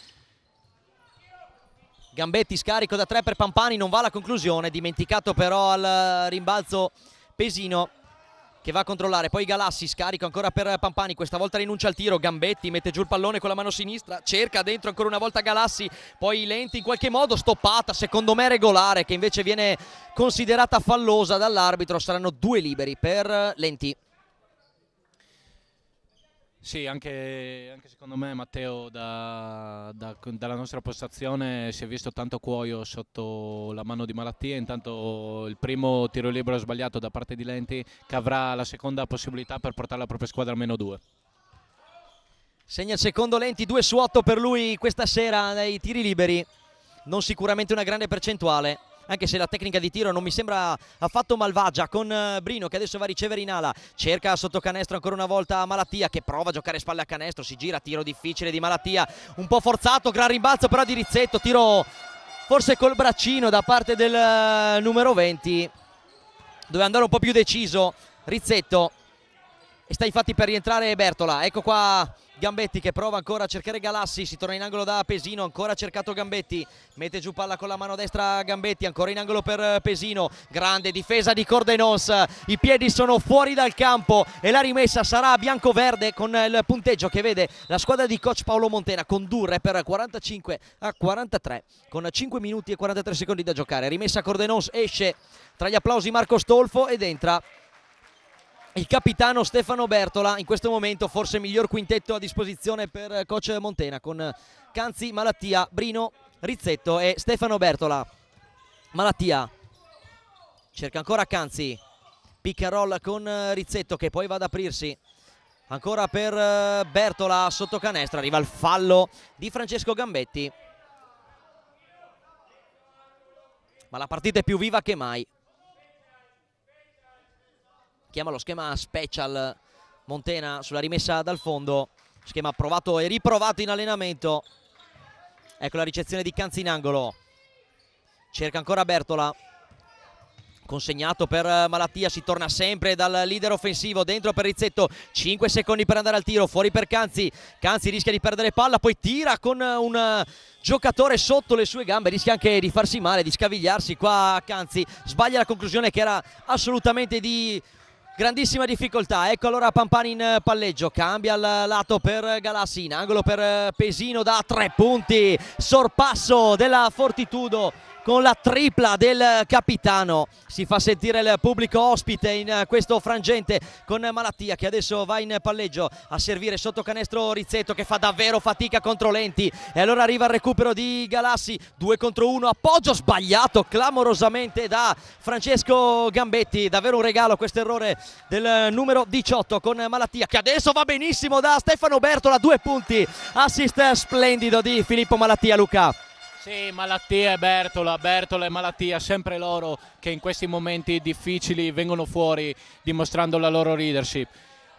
S1: Gambetti scarico da 3 per Pampani, non va alla conclusione, dimenticato però al rimbalzo Pesino che va a controllare, poi Galassi scarico ancora per Pampani, questa volta rinuncia al tiro, Gambetti mette giù il pallone con la mano sinistra, cerca dentro ancora una volta Galassi, poi Lenti in qualche modo stoppata, secondo me regolare, che invece viene considerata fallosa dall'arbitro, saranno due liberi per Lenti.
S2: Sì, anche, anche, secondo me Matteo da, da, dalla nostra postazione si è visto tanto cuoio sotto la mano di Malattia, intanto il primo tiro libero sbagliato da parte di Lenti
S1: che avrà la seconda possibilità per portare la propria squadra a meno due. Segna il secondo Lenti, 2 su 8 per lui questa sera nei tiri liberi, non sicuramente una grande percentuale anche se la tecnica di tiro non mi sembra affatto malvagia con eh, Brino che adesso va a ricevere in ala cerca sotto canestro ancora una volta Malattia che prova a giocare spalle a canestro si gira tiro difficile di Malattia un po' forzato gran rimbalzo però di Rizzetto tiro forse col braccino da parte del eh, numero 20 doveva andare un po' più deciso Rizzetto e sta infatti per rientrare Bertola ecco qua Gambetti che prova ancora a cercare Galassi, si torna in angolo da Pesino, ancora cercato Gambetti, mette giù palla con la mano destra Gambetti, ancora in angolo per eh, Pesino, grande difesa di Cordenos, i piedi sono fuori dal campo e la rimessa sarà bianco-verde con il punteggio che vede la squadra di coach Paolo Montena condurre per 45 a 43 con 5 minuti e 43 secondi da giocare, rimessa Cordenos esce tra gli applausi Marco Stolfo ed entra il capitano Stefano Bertola, in questo momento forse miglior quintetto a disposizione per eh, coach Montena con eh, Canzi, Malattia, Brino, Rizzetto e Stefano Bertola. Malattia cerca ancora Canzi, pick and roll con eh, Rizzetto che poi va ad aprirsi. Ancora per Bertola sotto canestra, arriva il fallo di Francesco Gambetti. Ma la partita è più viva che mai chiama lo schema special Montena sulla rimessa dal fondo schema provato e riprovato in allenamento ecco la ricezione di Canzi in angolo cerca ancora Bertola consegnato per Malattia, si torna sempre dal leader offensivo, dentro per Rizzetto, 5 secondi per andare al tiro, fuori per Canzi, Canzi rischia di perdere palla, poi tira con un giocatore sotto le sue gambe, rischia anche di farsi male, di scavigliarsi qua Canzi, sbaglia la conclusione che era assolutamente di grandissima difficoltà ecco allora Pampani in eh, palleggio cambia al lato per Galassi in angolo per eh, Pesino da tre punti sorpasso della Fortitudo con la tripla del capitano. Si fa sentire il pubblico ospite in questo frangente con Malattia che adesso va in palleggio a servire sotto canestro Rizzetto che fa davvero fatica contro Lenti. E allora arriva il recupero di Galassi, 2 contro 1, appoggio sbagliato clamorosamente da Francesco Gambetti. Davvero un regalo questo errore del numero 18 con Malattia che adesso va benissimo da Stefano Bertola, due punti. Assist splendido di Filippo Malattia Luca.
S2: Sì, Malattia e Bertola, Bertola e Malattia, sempre loro che in questi momenti difficili vengono fuori dimostrando la loro leadership.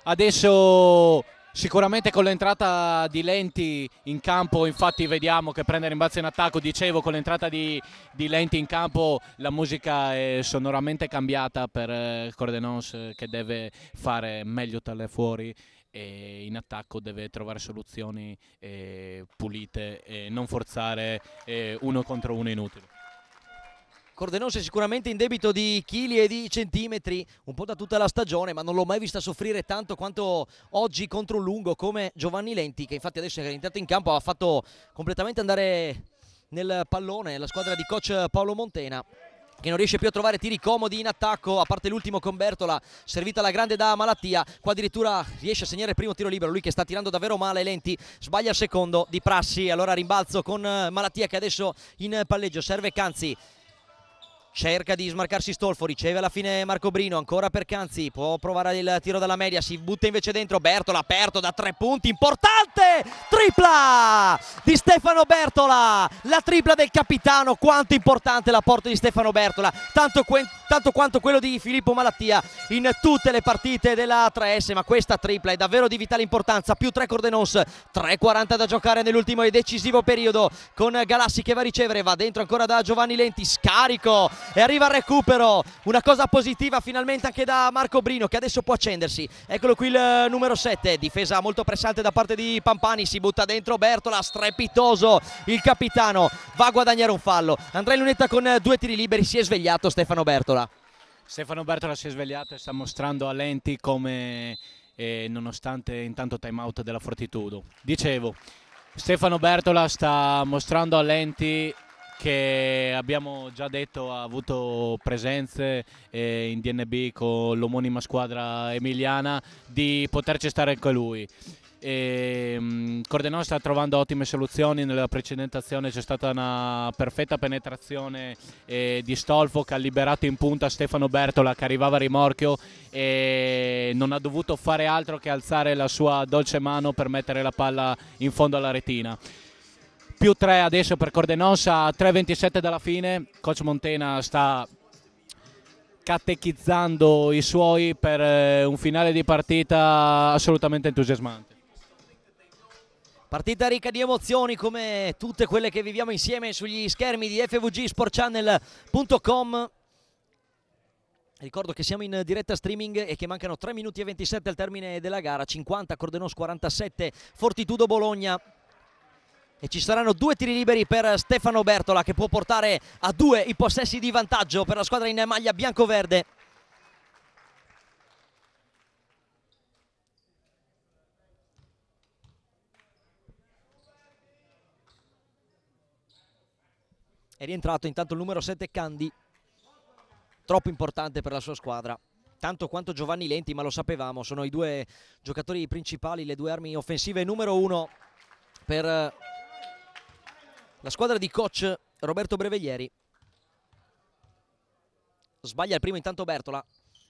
S2: Adesso Sicuramente con l'entrata di Lenti in campo, infatti vediamo che prende rimbalzo in attacco, dicevo con l'entrata di, di, Lenti in campo la musica è sonoramente cambiata per eh, Cordenons eh, che deve fare meglio tale fuori e in attacco deve trovare soluzioni eh, pulite e non forzare eh, uno contro uno inutile.
S1: Cordenose sicuramente in debito di chili e di centimetri un po' da tutta la stagione ma non l'ho mai vista soffrire tanto quanto oggi contro un lungo come Giovanni Lenti che infatti adesso è entrato in campo ha fatto completamente andare nel pallone la squadra di coach Paolo Montena che non riesce più a trovare tiri comodi in attacco, a parte l'ultimo con Bertola, servita la grande da Malattia, qua addirittura riesce a segnare il primo tiro libero, lui che sta tirando davvero male, Lenti sbaglia il secondo di Prassi, allora rimbalzo con eh, Malattia che adesso in palleggio serve Canzi, cerca di smarcarsi Stolfo, riceve alla fine Marco Brino, ancora per Canzi, può provare il tiro dalla media, si butta invece dentro Bertola, aperto da tre punti, importante, tripla di Stefano Bertola, la tripla del capitano, quanto importante la porta di Stefano Bertola, tanto, tanto, quanto quello di Filippo Malattia in tutte le partite della 3S, ma questa tripla è davvero di vitale importanza, più tre Cordenos, 3.40 da giocare nell'ultimo e decisivo periodo, con Galassi che va a ricevere, va dentro ancora da Giovanni Lenti, scarico e arriva il recupero, una cosa positiva finalmente anche da Marco Brino che adesso può accendersi, eccolo qui il eh, numero 7, difesa molto pressante da parte di Pampani, si butta dentro Bertola, strepitoso il capitano, va a guadagnare un fallo, Andrea Lunetta con eh, due tiri liberi, si è svegliato Stefano Bertola.
S2: Stefano Bertola si è svegliato e sta mostrando a Lenti come eh, nonostante intanto time out della Fortitudo. Dicevo, Stefano Bertola sta mostrando a Lenti che abbiamo già detto ha avuto presenze eh, in DNB con l'omonima squadra emiliana di poterci stare anche lui. E, um, Cordenò sta trovando ottime soluzioni, nella precedente azione c'è stata una perfetta penetrazione eh, di Stolfo che ha liberato in punta Stefano Bertola che arrivava a rimorchio e non ha dovuto fare altro che alzare la sua dolce mano per mettere la palla in fondo alla retina più 3 adesso per Cordenosa, 3.27 dalla fine, coach Montena sta catechizzando i suoi per eh, un finale di partita assolutamente entusiasmante.
S1: Partita ricca di emozioni come tutte quelle che viviamo insieme sugli schermi di fvgsportchannel.com. Ricordo che siamo in diretta streaming e che mancano 3 minuti e 27 al termine della gara, 50 Cordenos 47 Fortitudo Bologna e ci saranno due tiri liberi per Stefano Bertola che può portare a due i possessi di vantaggio per la squadra in maglia bianco-verde. È rientrato intanto il numero 7 Candi, troppo importante per la sua squadra tanto quanto Giovanni Lenti, ma lo sapevamo, sono i due giocatori principali, le due armi offensive numero uno per la squadra di coach Roberto Breveglieri. Sbaglia il primo intanto Bertola.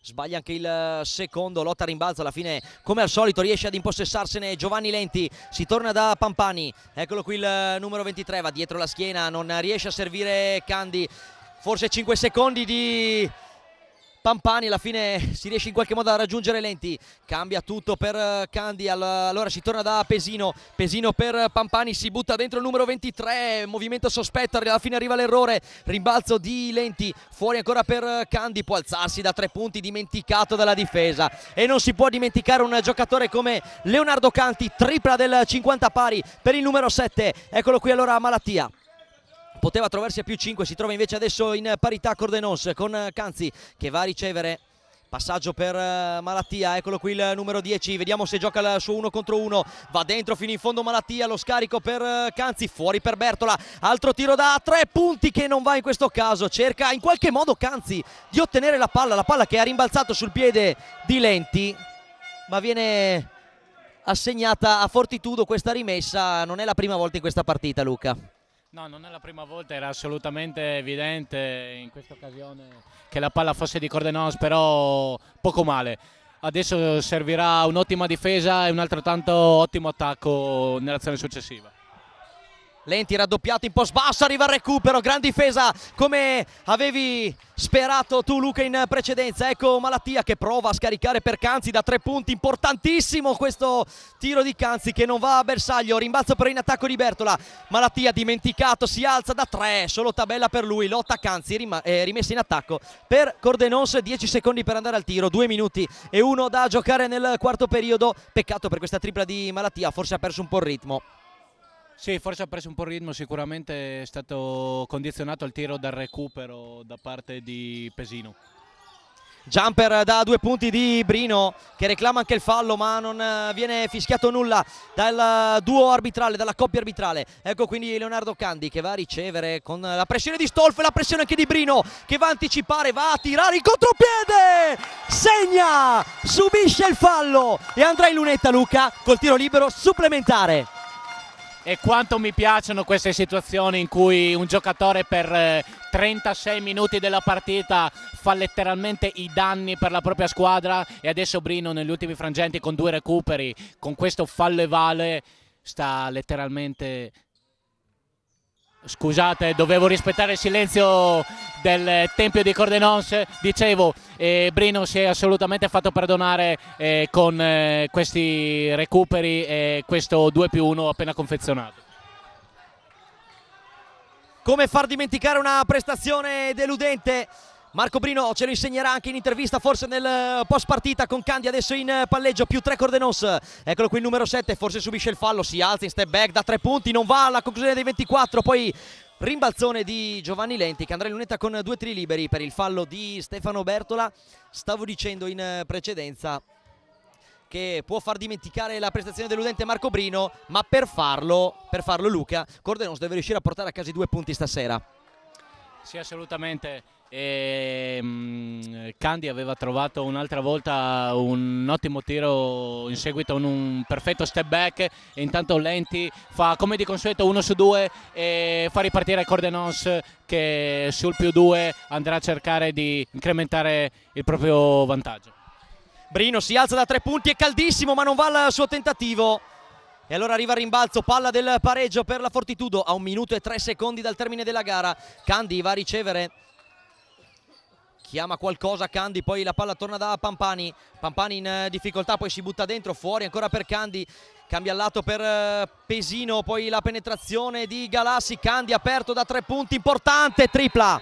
S1: Sbaglia anche il eh, secondo, lotta a rimbalzo alla fine come al solito riesce ad impossessarsene Giovanni Lenti, si torna da Pampani, eccolo qui il eh, numero 23, va dietro la schiena, non riesce a servire Candi, forse 5 secondi di Pampani alla fine si riesce in qualche modo a raggiungere Lenti cambia tutto per eh, Candi allora si torna da Pesino Pesino per Pampani si butta dentro il numero 23 movimento sospetto alla fine arriva l'errore rimbalzo di Lenti fuori ancora per eh, Candi può alzarsi da tre punti dimenticato dalla difesa e non si può dimenticare un giocatore come Leonardo Canti tripla del 50 pari per il numero 7 eccolo qui allora Malattia poteva trovarsi a più 5, si trova invece adesso in parità Cordenos con Canzi che va a ricevere passaggio per eh, Malattia, eccolo qui il numero 10, vediamo se gioca il suo 1 contro 1, va dentro fino in fondo Malattia, lo scarico per eh, Canzi, fuori per Bertola, altro tiro da 3 punti che non va in questo caso, cerca in qualche modo Canzi di ottenere la palla, la palla che ha rimbalzato sul piede di Lenti, ma viene assegnata a Fortitudo questa rimessa, non è la prima volta in questa partita Luca.
S2: No, non è la prima volta, era assolutamente evidente in questa occasione
S1: che la palla fosse di Cordenos, però poco male.
S2: Adesso servirà un'ottima difesa e un altrettanto ottimo attacco nell'azione successiva.
S1: Lenti raddoppiato in post basso, arriva il recupero, gran difesa come avevi sperato tu Luca in precedenza. Ecco Malattia che prova a scaricare per Canzi da tre punti, importantissimo questo tiro di Canzi che non va a bersaglio, rimbalzo però in attacco di Bertola. Malattia dimenticato, si alza da tre, solo tabella per lui, lotta Canzi eh, rimessa in attacco per Cordenons, 10 secondi per andare al tiro, 2 minuti e uno da giocare nel quarto periodo. Peccato per questa tripla di Malattia, forse ha perso un po' il ritmo. Sì, forse ha preso un po' il ritmo, sicuramente è stato condizionato il tiro dal
S2: recupero da parte di Pesino.
S1: Jumper da due punti di Brino che reclama anche il fallo ma non eh, viene fischiato nulla dal duo arbitrale, dalla coppia arbitrale. Ecco quindi Leonardo Candi che va a ricevere con la pressione di Stolf e la pressione anche di Brino che va a anticipare, va a tirare il contropiede, segna, subisce il fallo e andrà in lunetta Luca col tiro libero supplementare
S2: e quanto mi piacciono queste situazioni in cui un giocatore per 36 eh, minuti della partita fa letteralmente i danni per la propria squadra e adesso Brino negli ultimi frangenti con due recuperi, con questo fallo e vale, sta letteralmente Scusate, dovevo rispettare il silenzio del Tempio di Cordenons. Dicevo, eh, Brino si è assolutamente fatto perdonare eh, con eh, questi recuperi e questo 2 più 1 appena
S1: confezionato. Come far dimenticare una prestazione deludente Marco Brino ce lo insegnerà anche in intervista forse nel eh, post partita con Candi adesso in eh, palleggio più tre Cordenos eccolo qui il numero 7 forse subisce il fallo si alza in step back da tre punti non va alla conclusione dei 24 poi rimbalzone di Giovanni Lenti che andrà in lunetta con due tri liberi per il fallo di Stefano Bertola stavo dicendo in eh, precedenza che può far dimenticare la prestazione dell'udente Marco Brino ma per farlo, per farlo Luca Cordenos deve riuscire a portare a casa i due punti stasera sì
S2: assolutamente
S1: e, um, Candy aveva trovato un'altra volta
S2: un ottimo tiro in seguito a un, un, perfetto step back e intanto Lenti fa come di consueto uno su due e fa ripartire Cordenons che sul più due andrà a cercare di incrementare il proprio vantaggio.
S1: Brino si alza da tre punti, è caldissimo ma non va al suo tentativo. E allora arriva il rimbalzo, palla del pareggio per la Fortitudo a un minuto e tre secondi dal termine della gara. Candy va a ricevere chiama qualcosa Candi, poi la palla torna da Pampani, Pampani in eh, difficoltà, poi si butta dentro, fuori ancora per Candi, cambia al lato per eh, Pesino, poi la penetrazione di Galassi, Candi aperto da tre punti, importante, tripla,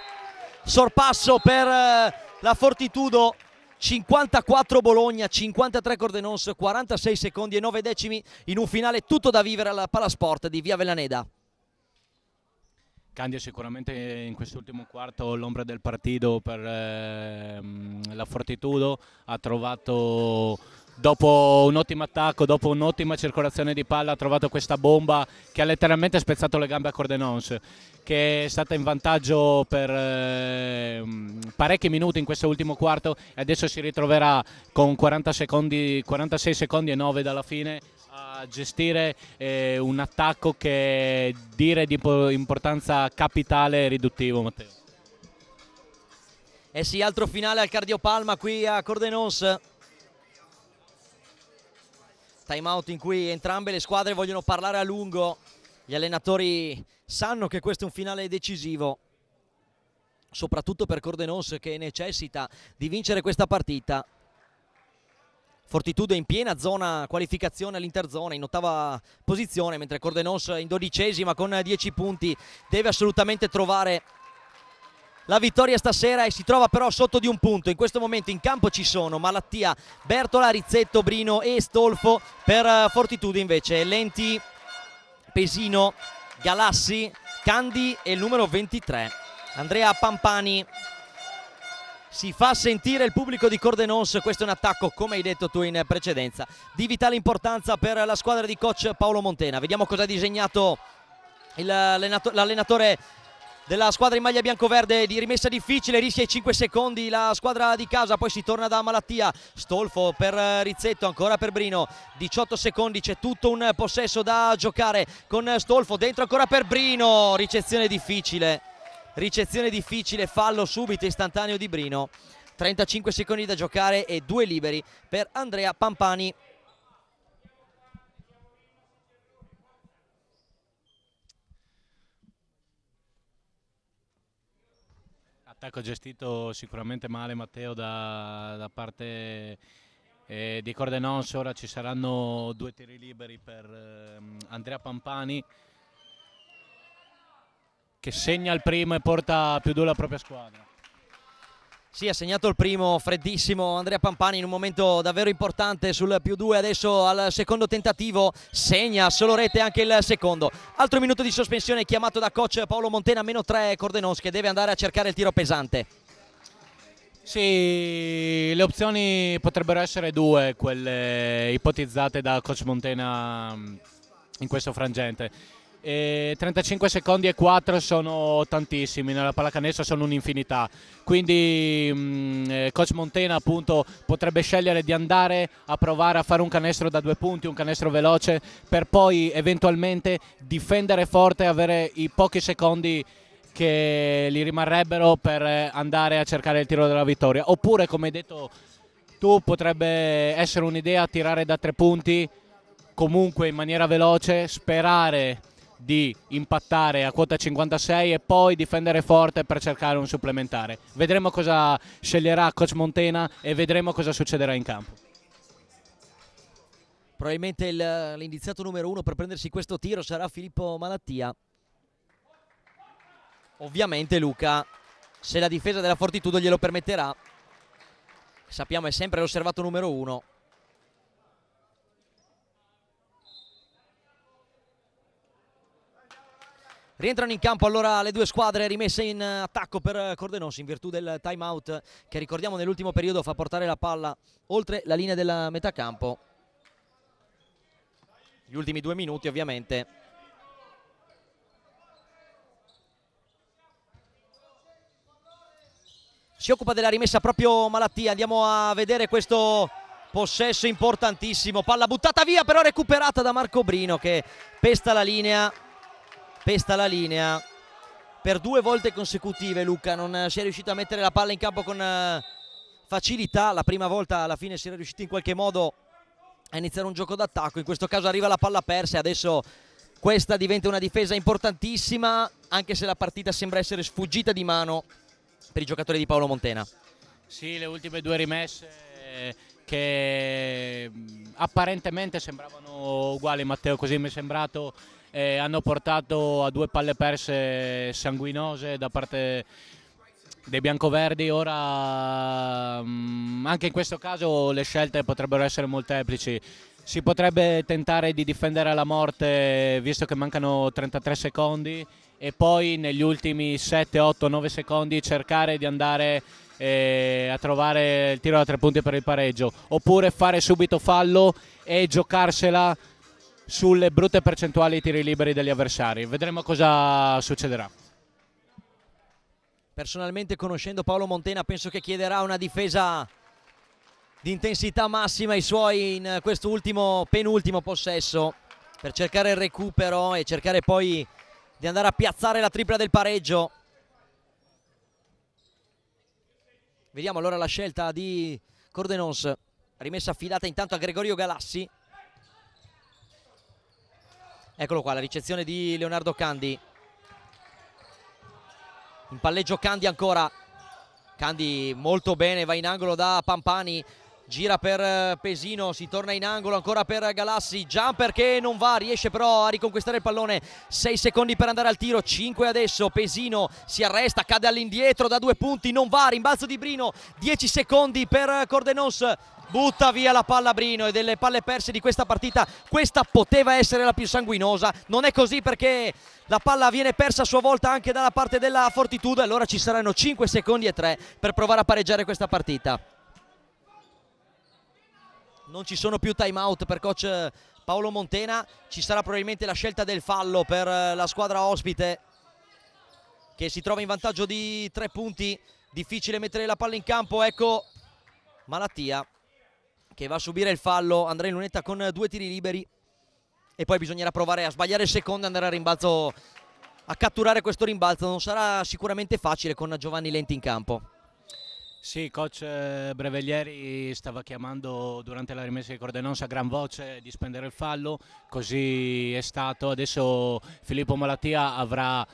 S1: sorpasso per eh, la Fortitudo. 54 Bologna, 53 Cordenons, 46 secondi e 9 decimi in un finale tutto da vivere alla Palasport di Via Vellaneda.
S2: Candia sicuramente in quest'ultimo quarto l'ombra del partito per ehm, la Fortitudo ha trovato dopo un ottimo attacco, dopo un'ottima circolazione di palla ha trovato questa bomba che ha letteralmente spezzato le gambe a Cordenons che è stata in vantaggio per ehm, parecchi minuti in questo ultimo quarto e adesso si ritroverà con 40 secondi, 46 secondi e 9 dalla fine a gestire eh, un attacco che dire di importanza capitale e riduttivo Matteo.
S1: Eh sì, altro finale al Cardiopalma qui a Cordenons. Time out in cui entrambe le squadre vogliono parlare a lungo. Gli allenatori sanno che questo è un finale decisivo, soprattutto per Cordenons che necessita di vincere questa partita. Fortitudo in piena zona qualificazione all'interzona in ottava posizione mentre Cordenos in dodicesima con 10 punti deve assolutamente trovare la vittoria stasera e si trova però sotto di un punto in questo momento in campo ci sono Malattia, Bertola, Rizzetto, Brino e Stolfo per eh, Fortitudo invece Lenti, Pesino, Galassi, Candi e il numero 23 Andrea Pampani si fa sentire il pubblico di Cordenons, questo è un attacco come hai detto tu in precedenza di vitale importanza per la squadra di coach Paolo Montena, vediamo cosa ha disegnato l'allenatore della squadra in maglia bianco-verde di rimessa difficile, rischia i 5 secondi la squadra di casa, poi si torna da malattia, Stolfo per Rizzetto, ancora per Brino, 18 secondi, c'è tutto un possesso da giocare con Stolfo, dentro ancora per Brino, ricezione difficile ricezione difficile, fallo subito istantaneo di Brino 35 secondi da giocare e due liberi per Andrea Pampani
S2: Attacco gestito sicuramente male Matteo da, da parte eh, di Cordenons, ora ci saranno due tiri liberi per eh, Andrea
S1: Pampani che segna il primo e porta più due la propria squadra. Sì, ha segnato il primo freddissimo Andrea Pampani in un momento davvero importante sul più due, adesso al secondo tentativo segna solo rete anche il secondo. Altro minuto di sospensione chiamato da coach Paolo Montena, meno tre Cordenos che deve andare a cercare il tiro pesante.
S2: Sì, le opzioni potrebbero essere due, quelle ipotizzate da coach Montena mm, in questo frangente e 35 secondi e 4 sono tantissimi, nella pallacanestro sono un'infinità. Quindi mh, mm, eh, coach Montena appunto potrebbe scegliere di andare a provare a fare un canestro da due punti, un canestro veloce per poi eventualmente difendere forte e avere i pochi secondi che gli rimarrebbero per andare a cercare il tiro della vittoria. Oppure come hai detto tu potrebbe essere un'idea tirare da tre punti comunque in maniera veloce, sperare di impattare a quota 56 e poi difendere forte per cercare un supplementare. Vedremo cosa sceglierà coach Montena e vedremo cosa succederà in campo.
S1: Probabilmente l'indiziato numero uno per prendersi questo tiro sarà Filippo Malattia. Ovviamente Luca, se la difesa della Fortitudo glielo permetterà, sappiamo è sempre l'osservato numero uno, Rientrano in campo allora le due squadre rimesse in attacco per Cordenos in virtù del time out che ricordiamo nell'ultimo periodo fa portare la palla oltre la linea del metà campo. Gli ultimi due minuti ovviamente. Si occupa della rimessa proprio Malattia, andiamo a vedere questo possesso importantissimo, palla buttata via però recuperata da Marco Brino che pesta la linea pesta la linea per due volte consecutive Luca non eh, si è riuscito a mettere la palla in campo con eh, facilità la prima volta alla fine si era riuscito in qualche modo a iniziare un gioco d'attacco in questo caso arriva la palla persa e adesso questa diventa una difesa importantissima anche se la partita sembra essere sfuggita di mano per i giocatori di Paolo Montena
S2: sì le ultime due rimesse eh, che mm, apparentemente sembravano uguali Matteo così mi è sembrato eh, hanno portato a due palle perse sanguinose da parte dei biancoverdi. Ora, mm, anche in questo caso, le scelte potrebbero essere molteplici. Si potrebbe tentare di difendere alla morte, visto che mancano 33 secondi, e poi negli ultimi 7, 8, 9 secondi cercare di andare eh, a trovare il tiro da tre punti per il pareggio, oppure fare subito fallo e giocarsela sulle brutte percentuali ai tiri liberi degli avversari. Vedremo cosa succederà.
S1: Personalmente conoscendo Paolo Montena penso che chiederà una difesa di intensità massima ai suoi in questo ultimo penultimo possesso per cercare il recupero e cercare poi di andare a piazzare la tripla del pareggio. Vediamo allora la scelta di Cordenons, rimessa affidata intanto a Gregorio Galassi. Eccolo qua, la ricezione di Leonardo Candi. In palleggio Candi ancora. Candi molto bene, va in angolo da Pampani. Gira per eh, Pesino, si torna in angolo ancora per Galassi, jumper che non va, riesce però a riconquistare il pallone, 6 secondi per andare al tiro, 5 adesso, Pesino si arresta, cade all'indietro da due punti, non va, rimbalzo di Brino, 10 secondi per Cordenos, butta via la palla Brino e delle palle perse di questa partita questa poteva essere la più sanguinosa non è così perché la palla viene persa a sua volta anche dalla parte della Fortitudo allora ci saranno 5 secondi e 3 per provare a pareggiare questa partita non ci sono più time out per coach eh, Paolo Montena ci sarà probabilmente la scelta del fallo per eh, la squadra ospite che si trova in vantaggio di 3 punti difficile mettere la palla in campo ecco Malattia che va a subire il fallo Andrei Lunetta con due tiri liberi e poi bisognerà provare a sbagliare il secondo e andare a rimbalzo a catturare questo rimbalzo non sarà sicuramente facile con Giovanni Lenti in campo sì, coach eh, Breveglieri stava chiamando
S2: durante la rimessa di Cordenons a gran voce di spendere il fallo, così è stato. Adesso Filippo Malattia avrà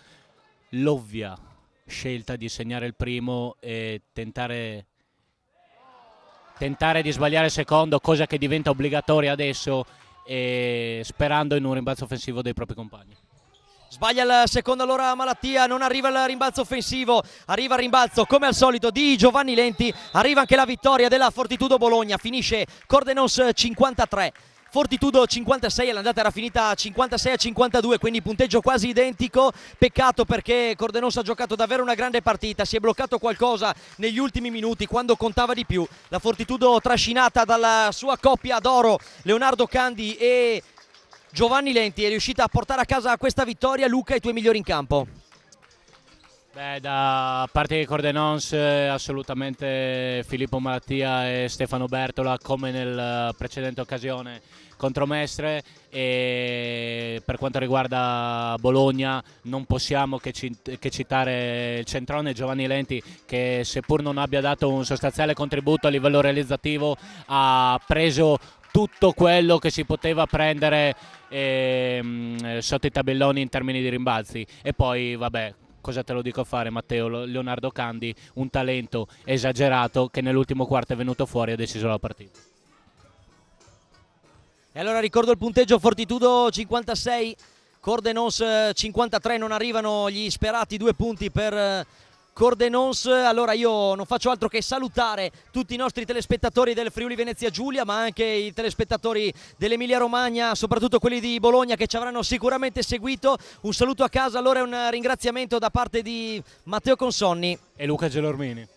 S2: l'ovvia scelta di segnare il primo e tentare tentare di sbagliare secondo, cosa che diventa obbligatoria adesso, sperando in un rimbalzo offensivo dei propri compagni.
S1: Sbaglia il secondo allora Malattia, non arriva il rimbalzo offensivo, arriva il rimbalzo come al solito di Giovanni Lenti, arriva anche la vittoria della Fortitudo Bologna, finisce Cordenos 53. Fortitudo 56 l'andata era finita 56 a 52 quindi punteggio quasi identico peccato perché Cordenosa ha giocato davvero una grande partita si è bloccato qualcosa negli ultimi minuti quando contava di più la Fortitudo trascinata dalla sua coppia d'oro Leonardo Candi e Giovanni Lenti è riuscita a portare a casa questa vittoria Luca i tuoi migliori in campo
S2: Beh, da parte di Cordenons eh, assolutamente Filippo Malattia e Stefano Bertola come nella eh, precedente occasione contro Mestre e per quanto riguarda Bologna non possiamo che, citare il centrone Giovanni Lenti che seppur non abbia dato un sostanziale contributo a livello realizzativo ha preso tutto quello che si poteva prendere ehm, sotto i tabelloni in termini di rimbalzi e poi vabbè cosa te lo dico a fare Matteo, Leonardo Candi, un talento esagerato che nell'ultimo quarto è venuto fuori e ha deciso la partita.
S1: E allora ricordo il punteggio Fortitudo 56, Cordenos 53, eh, non arrivano gli sperati due punti per eh, Cordenons. Allora io non faccio altro che salutare tutti i nostri telespettatori del Friuli Venezia Giulia, ma anche i telespettatori dell'Emilia Romagna, soprattutto quelli di Bologna che ci avranno sicuramente seguito. Un saluto a casa, allora e un ringraziamento da parte di Matteo Consonni e
S2: Luca Gelormini.